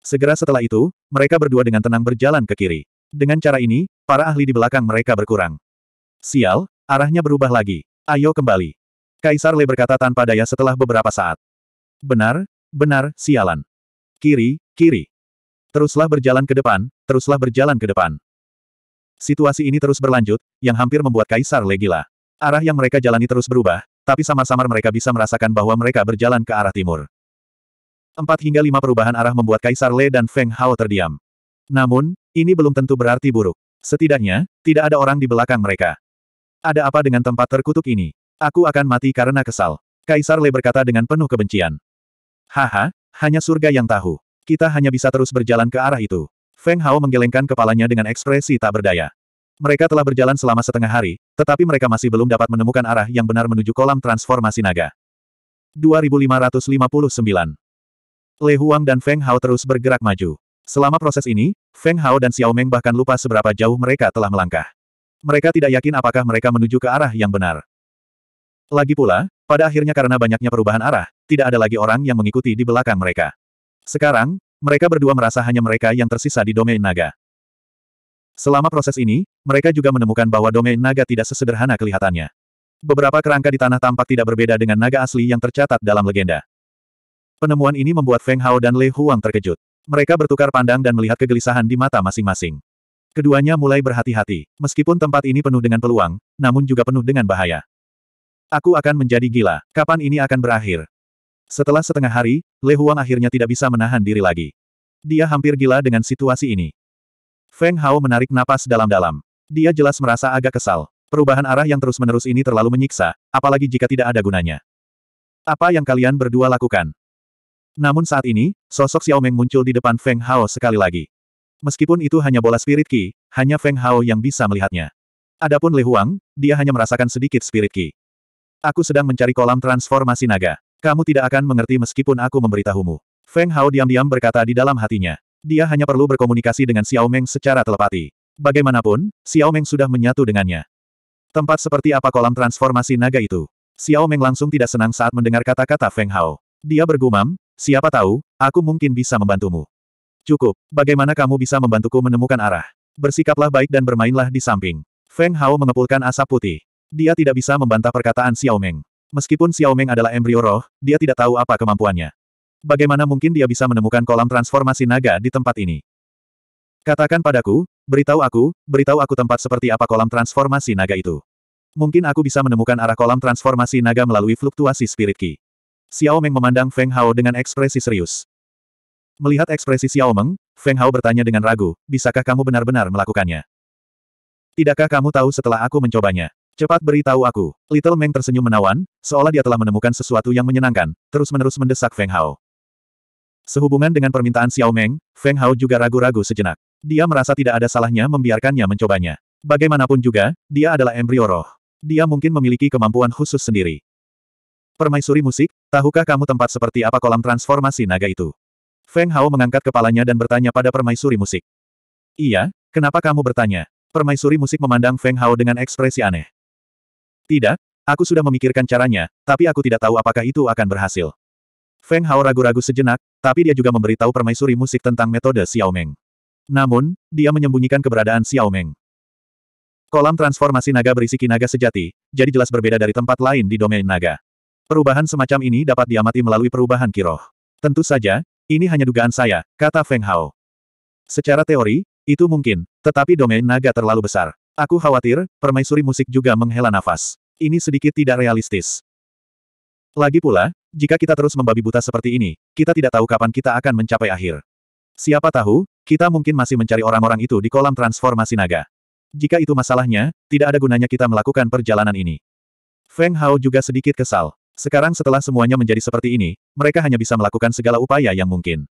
Segera setelah itu, mereka berdua dengan tenang berjalan ke kiri. Dengan cara ini, para ahli di belakang mereka berkurang. Sial, arahnya berubah lagi. Ayo kembali. Kaisar Le berkata tanpa daya setelah beberapa saat. Benar, benar, sialan. Kiri, kiri. Teruslah berjalan ke depan, teruslah berjalan ke depan. Situasi ini terus berlanjut, yang hampir membuat Kaisar Le gila. Arah yang mereka jalani terus berubah, tapi samar-samar mereka bisa merasakan bahwa mereka berjalan ke arah timur. Empat hingga lima perubahan arah membuat Kaisar Le dan Feng Hao terdiam. Namun, ini belum tentu berarti buruk. Setidaknya, tidak ada orang di belakang mereka. Ada apa dengan tempat terkutuk ini? Aku akan mati karena kesal. Kaisar Le berkata dengan penuh kebencian. Haha, hanya surga yang tahu. Kita hanya bisa terus berjalan ke arah itu. Feng Hao menggelengkan kepalanya dengan ekspresi tak berdaya. Mereka telah berjalan selama setengah hari, tetapi mereka masih belum dapat menemukan arah yang benar menuju kolam transformasi naga. 2559 Le Huang dan Feng Hao terus bergerak maju. Selama proses ini, Feng Hao dan Xiao Meng bahkan lupa seberapa jauh mereka telah melangkah. Mereka tidak yakin apakah mereka menuju ke arah yang benar. Lagi pula, pada akhirnya karena banyaknya perubahan arah, tidak ada lagi orang yang mengikuti di belakang mereka. Sekarang, mereka berdua merasa hanya mereka yang tersisa di domain naga. Selama proses ini, mereka juga menemukan bahwa domain naga tidak sesederhana kelihatannya. Beberapa kerangka di tanah tampak tidak berbeda dengan naga asli yang tercatat dalam legenda. Penemuan ini membuat Feng Hao dan Lei Huang terkejut. Mereka bertukar pandang dan melihat kegelisahan di mata masing-masing. Keduanya mulai berhati-hati. Meskipun tempat ini penuh dengan peluang, namun juga penuh dengan bahaya. Aku akan menjadi gila. Kapan ini akan berakhir? Setelah setengah hari, Le Huang akhirnya tidak bisa menahan diri lagi. Dia hampir gila dengan situasi ini. Feng Hao menarik napas dalam-dalam. Dia jelas merasa agak kesal. Perubahan arah yang terus-menerus ini terlalu menyiksa, apalagi jika tidak ada gunanya. Apa yang kalian berdua lakukan? Namun saat ini, sosok Xiao Meng muncul di depan Feng Hao sekali lagi. Meskipun itu hanya bola spirit ki, hanya Feng Hao yang bisa melihatnya. Adapun Le Huang, dia hanya merasakan sedikit spirit ki. Aku sedang mencari kolam transformasi naga. Kamu tidak akan mengerti meskipun aku memberitahumu. Feng Hao diam-diam berkata di dalam hatinya. Dia hanya perlu berkomunikasi dengan Xiao Meng secara telepati. Bagaimanapun, Xiao Meng sudah menyatu dengannya. Tempat seperti apa kolam transformasi naga itu? Xiao Meng langsung tidak senang saat mendengar kata-kata Feng Hao. Dia bergumam, siapa tahu, aku mungkin bisa membantumu. Cukup, bagaimana kamu bisa membantuku menemukan arah? Bersikaplah baik dan bermainlah di samping. Feng Hao mengepulkan asap putih. Dia tidak bisa membantah perkataan Xiao Meng. Meskipun Xiao Meng adalah embrio roh, dia tidak tahu apa kemampuannya. Bagaimana mungkin dia bisa menemukan kolam transformasi naga di tempat ini? Katakan padaku, beritahu aku, beritahu aku tempat seperti apa kolam transformasi naga itu. Mungkin aku bisa menemukan arah kolam transformasi naga melalui fluktuasi spirit ki. Xiao Meng memandang Feng Hao dengan ekspresi serius. Melihat ekspresi Xiao Meng, Feng Hao bertanya dengan ragu, bisakah kamu benar-benar melakukannya? Tidakkah kamu tahu setelah aku mencobanya? Cepat beritahu aku. Little Meng tersenyum menawan, seolah dia telah menemukan sesuatu yang menyenangkan, terus-menerus mendesak Feng Hao. Sehubungan dengan permintaan Xiao Meng, Feng Hao juga ragu-ragu sejenak. Dia merasa tidak ada salahnya membiarkannya mencobanya. Bagaimanapun juga, dia adalah embrio roh. Dia mungkin memiliki kemampuan khusus sendiri. Permaisuri musik, tahukah kamu tempat seperti apa kolam transformasi naga itu? Feng Hao mengangkat kepalanya dan bertanya pada permaisuri musik. Iya, kenapa kamu bertanya? Permaisuri musik memandang Feng Hao dengan ekspresi aneh. Tidak, aku sudah memikirkan caranya, tapi aku tidak tahu apakah itu akan berhasil. Feng Hao ragu-ragu sejenak, tapi dia juga memberitahu permaisuri musik tentang metode Xiao Meng. Namun, dia menyembunyikan keberadaan Xiao Meng. Kolam transformasi naga berisi naga sejati, jadi jelas berbeda dari tempat lain di domain naga. Perubahan semacam ini dapat diamati melalui perubahan kiroh. Tentu saja, ini hanya dugaan saya, kata Feng Hao. Secara teori, itu mungkin, tetapi domain naga terlalu besar. Aku khawatir, permaisuri musik juga menghela nafas. Ini sedikit tidak realistis. Lagi pula, jika kita terus membabi buta seperti ini, kita tidak tahu kapan kita akan mencapai akhir. Siapa tahu, kita mungkin masih mencari orang-orang itu di kolam transformasi naga. Jika itu masalahnya, tidak ada gunanya kita melakukan perjalanan ini. Feng Hao juga sedikit kesal. Sekarang setelah semuanya menjadi seperti ini, mereka hanya bisa melakukan segala upaya yang mungkin.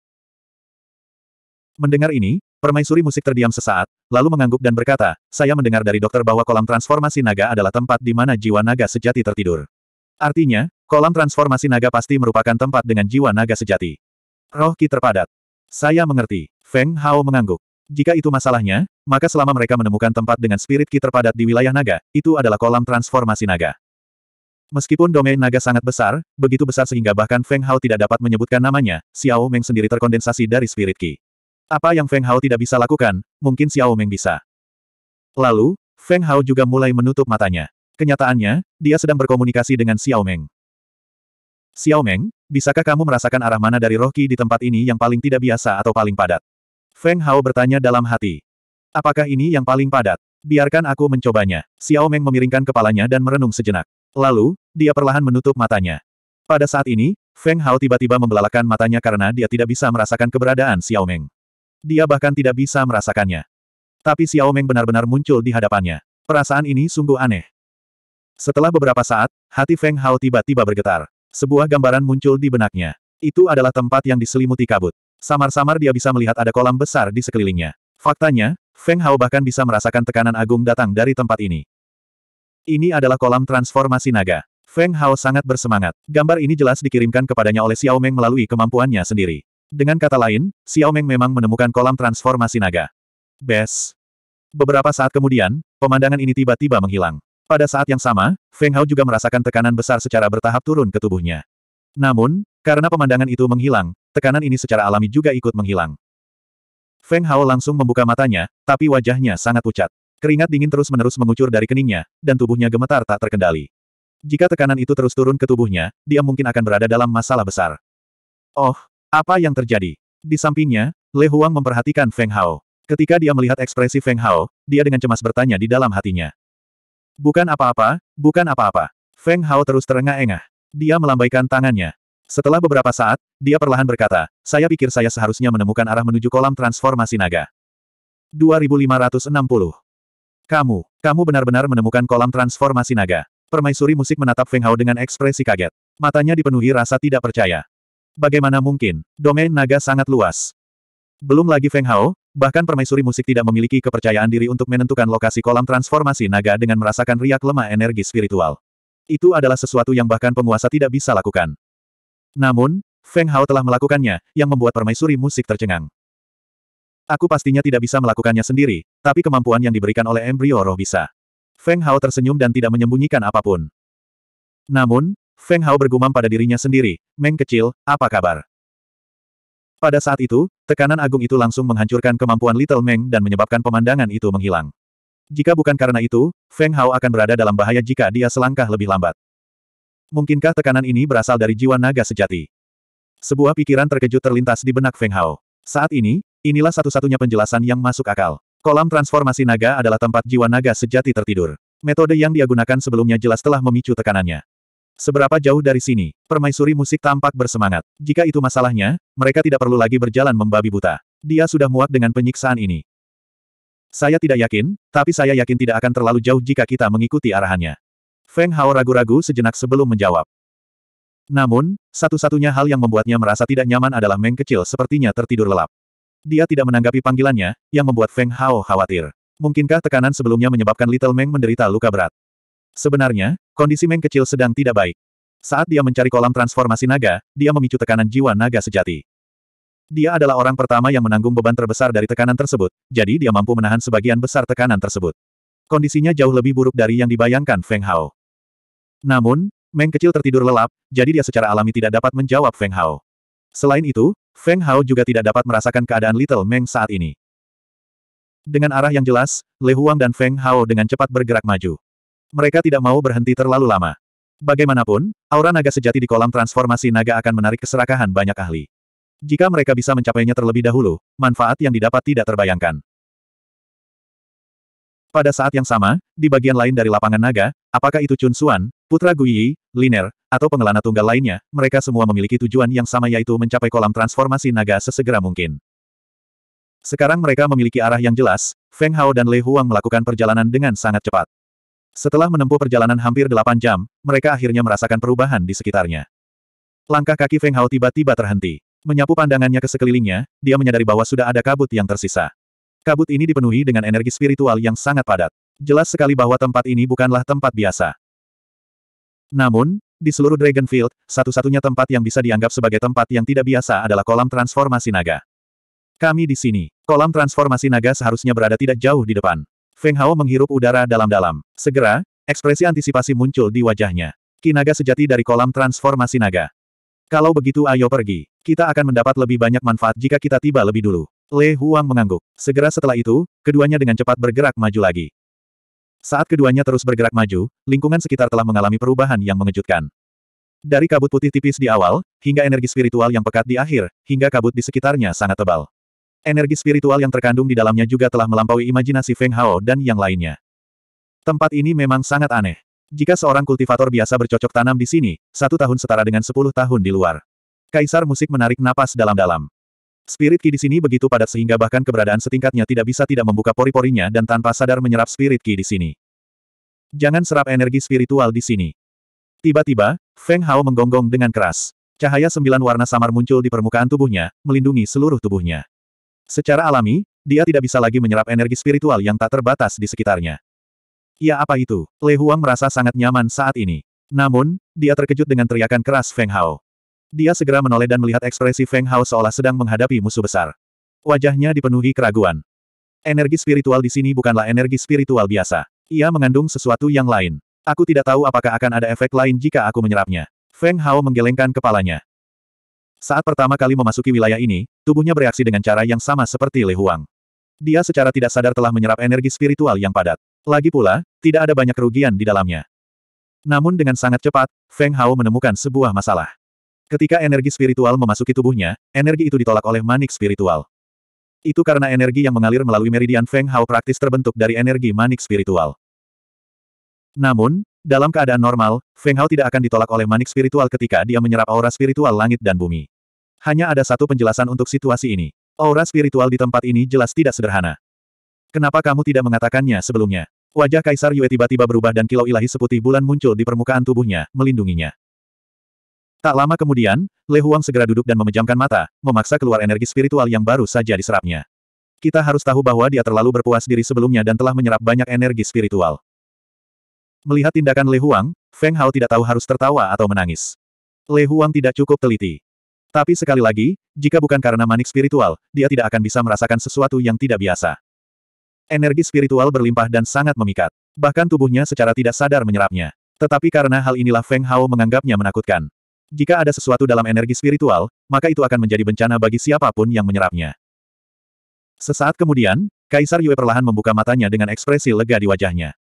Mendengar ini, Permaisuri musik terdiam sesaat, lalu mengangguk dan berkata, saya mendengar dari dokter bahwa kolam transformasi naga adalah tempat di mana jiwa naga sejati tertidur. Artinya, kolam transformasi naga pasti merupakan tempat dengan jiwa naga sejati. Roh Ki terpadat. Saya mengerti. Feng Hao mengangguk. Jika itu masalahnya, maka selama mereka menemukan tempat dengan spirit Ki terpadat di wilayah naga, itu adalah kolam transformasi naga. Meskipun domain naga sangat besar, begitu besar sehingga bahkan Feng Hao tidak dapat menyebutkan namanya, Xiao Meng sendiri terkondensasi dari spirit Ki. Apa yang Feng Hao tidak bisa lakukan, mungkin Xiao Meng bisa. Lalu, Feng Hao juga mulai menutup matanya. Kenyataannya, dia sedang berkomunikasi dengan Xiao Meng. Xiao Meng, bisakah kamu merasakan arah mana dari roh di tempat ini yang paling tidak biasa atau paling padat? Feng Hao bertanya dalam hati. Apakah ini yang paling padat? Biarkan aku mencobanya. Xiao Meng memiringkan kepalanya dan merenung sejenak. Lalu, dia perlahan menutup matanya. Pada saat ini, Feng Hao tiba-tiba membelalakan matanya karena dia tidak bisa merasakan keberadaan Xiao Meng. Dia bahkan tidak bisa merasakannya. Tapi Xiao Meng benar-benar muncul di hadapannya. Perasaan ini sungguh aneh. Setelah beberapa saat, hati Feng Hao tiba-tiba bergetar. Sebuah gambaran muncul di benaknya. Itu adalah tempat yang diselimuti kabut. Samar-samar dia bisa melihat ada kolam besar di sekelilingnya. Faktanya, Feng Hao bahkan bisa merasakan tekanan agung datang dari tempat ini. Ini adalah kolam transformasi naga. Feng Hao sangat bersemangat. Gambar ini jelas dikirimkan kepadanya oleh Xiao Meng melalui kemampuannya sendiri. Dengan kata lain, Xiao Meng memang menemukan kolam transformasi naga. Bes. Beberapa saat kemudian, pemandangan ini tiba-tiba menghilang. Pada saat yang sama, Feng Hao juga merasakan tekanan besar secara bertahap turun ke tubuhnya. Namun, karena pemandangan itu menghilang, tekanan ini secara alami juga ikut menghilang. Feng Hao langsung membuka matanya, tapi wajahnya sangat pucat. Keringat dingin terus-menerus mengucur dari keningnya, dan tubuhnya gemetar tak terkendali. Jika tekanan itu terus turun ke tubuhnya, dia mungkin akan berada dalam masalah besar. Oh, apa yang terjadi? Di sampingnya, Le Huang memperhatikan Feng Hao. Ketika dia melihat ekspresi Feng Hao, dia dengan cemas bertanya di dalam hatinya. Bukan apa-apa, bukan apa-apa. Feng Hao terus terengah-engah. Dia melambaikan tangannya. Setelah beberapa saat, dia perlahan berkata, saya pikir saya seharusnya menemukan arah menuju kolam transformasi naga. 2560. Kamu, kamu benar-benar menemukan kolam transformasi naga. Permaisuri musik menatap Feng Hao dengan ekspresi kaget. Matanya dipenuhi rasa tidak percaya. Bagaimana mungkin? Domain naga sangat luas. Belum lagi Feng Hao, bahkan permaisuri musik tidak memiliki kepercayaan diri untuk menentukan lokasi kolam transformasi naga dengan merasakan riak lemah energi spiritual. Itu adalah sesuatu yang bahkan penguasa tidak bisa lakukan. Namun, Feng Hao telah melakukannya, yang membuat permaisuri musik tercengang. Aku pastinya tidak bisa melakukannya sendiri, tapi kemampuan yang diberikan oleh embrio roh bisa. Feng Hao tersenyum dan tidak menyembunyikan apapun. Namun, Feng Hao bergumam pada dirinya sendiri, Meng kecil, apa kabar? Pada saat itu, tekanan agung itu langsung menghancurkan kemampuan Little Meng dan menyebabkan pemandangan itu menghilang. Jika bukan karena itu, Feng Hao akan berada dalam bahaya jika dia selangkah lebih lambat. Mungkinkah tekanan ini berasal dari jiwa naga sejati? Sebuah pikiran terkejut terlintas di benak Feng Hao. Saat ini, inilah satu-satunya penjelasan yang masuk akal. Kolam transformasi naga adalah tempat jiwa naga sejati tertidur. Metode yang dia gunakan sebelumnya jelas telah memicu tekanannya. Seberapa jauh dari sini, permaisuri musik tampak bersemangat. Jika itu masalahnya, mereka tidak perlu lagi berjalan membabi buta. Dia sudah muak dengan penyiksaan ini. Saya tidak yakin, tapi saya yakin tidak akan terlalu jauh jika kita mengikuti arahannya. Feng Hao ragu-ragu sejenak sebelum menjawab. Namun, satu-satunya hal yang membuatnya merasa tidak nyaman adalah Meng kecil sepertinya tertidur lelap. Dia tidak menanggapi panggilannya, yang membuat Feng Hao khawatir. Mungkinkah tekanan sebelumnya menyebabkan Little Meng menderita luka berat? Sebenarnya, kondisi Meng kecil sedang tidak baik. Saat dia mencari kolam transformasi naga, dia memicu tekanan jiwa naga sejati. Dia adalah orang pertama yang menanggung beban terbesar dari tekanan tersebut, jadi dia mampu menahan sebagian besar tekanan tersebut. Kondisinya jauh lebih buruk dari yang dibayangkan Feng Hao. Namun, Meng kecil tertidur lelap, jadi dia secara alami tidak dapat menjawab Feng Hao. Selain itu, Feng Hao juga tidak dapat merasakan keadaan Little Meng saat ini. Dengan arah yang jelas, Le Huang dan Feng Hao dengan cepat bergerak maju. Mereka tidak mau berhenti terlalu lama. Bagaimanapun, aura naga sejati di kolam transformasi naga akan menarik keserakahan banyak ahli. Jika mereka bisa mencapainya terlebih dahulu, manfaat yang didapat tidak terbayangkan. Pada saat yang sama, di bagian lain dari lapangan naga, apakah itu Chun Suan, Putra Guiyi, Liner, atau pengelana tunggal lainnya, mereka semua memiliki tujuan yang sama yaitu mencapai kolam transformasi naga sesegera mungkin. Sekarang mereka memiliki arah yang jelas, Feng Hao dan Lei Huang melakukan perjalanan dengan sangat cepat. Setelah menempuh perjalanan hampir delapan jam, mereka akhirnya merasakan perubahan di sekitarnya. Langkah kaki Feng Hao tiba-tiba terhenti. Menyapu pandangannya ke sekelilingnya, dia menyadari bahwa sudah ada kabut yang tersisa. Kabut ini dipenuhi dengan energi spiritual yang sangat padat. Jelas sekali bahwa tempat ini bukanlah tempat biasa. Namun, di seluruh Dragonfield, satu-satunya tempat yang bisa dianggap sebagai tempat yang tidak biasa adalah kolam transformasi naga. Kami di sini. Kolam transformasi naga seharusnya berada tidak jauh di depan. Feng Hao menghirup udara dalam-dalam. Segera, ekspresi antisipasi muncul di wajahnya. Kinaga sejati dari kolam transformasi naga. Kalau begitu ayo pergi. Kita akan mendapat lebih banyak manfaat jika kita tiba lebih dulu. Le Huang mengangguk. Segera setelah itu, keduanya dengan cepat bergerak maju lagi. Saat keduanya terus bergerak maju, lingkungan sekitar telah mengalami perubahan yang mengejutkan. Dari kabut putih tipis di awal, hingga energi spiritual yang pekat di akhir, hingga kabut di sekitarnya sangat tebal. Energi spiritual yang terkandung di dalamnya juga telah melampaui imajinasi Feng Hao dan yang lainnya. Tempat ini memang sangat aneh. Jika seorang kultivator biasa bercocok tanam di sini, satu tahun setara dengan sepuluh tahun di luar. Kaisar musik menarik napas dalam-dalam. Spirit Ki di sini begitu padat sehingga bahkan keberadaan setingkatnya tidak bisa tidak membuka pori-porinya dan tanpa sadar menyerap Spirit Ki di sini. Jangan serap energi spiritual di sini. Tiba-tiba, Feng Hao menggonggong dengan keras. Cahaya sembilan warna samar muncul di permukaan tubuhnya, melindungi seluruh tubuhnya. Secara alami, dia tidak bisa lagi menyerap energi spiritual yang tak terbatas di sekitarnya. Ya apa itu? Lei Huang merasa sangat nyaman saat ini. Namun, dia terkejut dengan teriakan keras Feng Hao. Dia segera menoleh dan melihat ekspresi Feng Hao seolah sedang menghadapi musuh besar. Wajahnya dipenuhi keraguan. Energi spiritual di sini bukanlah energi spiritual biasa. Ia mengandung sesuatu yang lain. Aku tidak tahu apakah akan ada efek lain jika aku menyerapnya. Feng Hao menggelengkan kepalanya. Saat pertama kali memasuki wilayah ini, tubuhnya bereaksi dengan cara yang sama seperti Lei Huang. Dia secara tidak sadar telah menyerap energi spiritual yang padat. Lagi pula, tidak ada banyak kerugian di dalamnya. Namun dengan sangat cepat, Feng Hao menemukan sebuah masalah. Ketika energi spiritual memasuki tubuhnya, energi itu ditolak oleh manik spiritual. Itu karena energi yang mengalir melalui meridian Feng Hao praktis terbentuk dari energi manik spiritual. Namun, dalam keadaan normal, Feng Hao tidak akan ditolak oleh manik spiritual ketika dia menyerap aura spiritual langit dan bumi. Hanya ada satu penjelasan untuk situasi ini. Aura spiritual di tempat ini jelas tidak sederhana. Kenapa kamu tidak mengatakannya sebelumnya? Wajah Kaisar Yue tiba-tiba berubah dan kilau ilahi seputih bulan muncul di permukaan tubuhnya, melindunginya. Tak lama kemudian, Le Huang segera duduk dan memejamkan mata, memaksa keluar energi spiritual yang baru saja diserapnya. Kita harus tahu bahwa dia terlalu berpuas diri sebelumnya dan telah menyerap banyak energi spiritual. Melihat tindakan Le Huang, Feng Hao tidak tahu harus tertawa atau menangis. Le Huang tidak cukup teliti. Tapi sekali lagi, jika bukan karena manik spiritual, dia tidak akan bisa merasakan sesuatu yang tidak biasa. Energi spiritual berlimpah dan sangat memikat. Bahkan tubuhnya secara tidak sadar menyerapnya. Tetapi karena hal inilah Feng Hao menganggapnya menakutkan. Jika ada sesuatu dalam energi spiritual, maka itu akan menjadi bencana bagi siapapun yang menyerapnya. Sesaat kemudian, Kaisar Yue perlahan membuka matanya dengan ekspresi lega di wajahnya.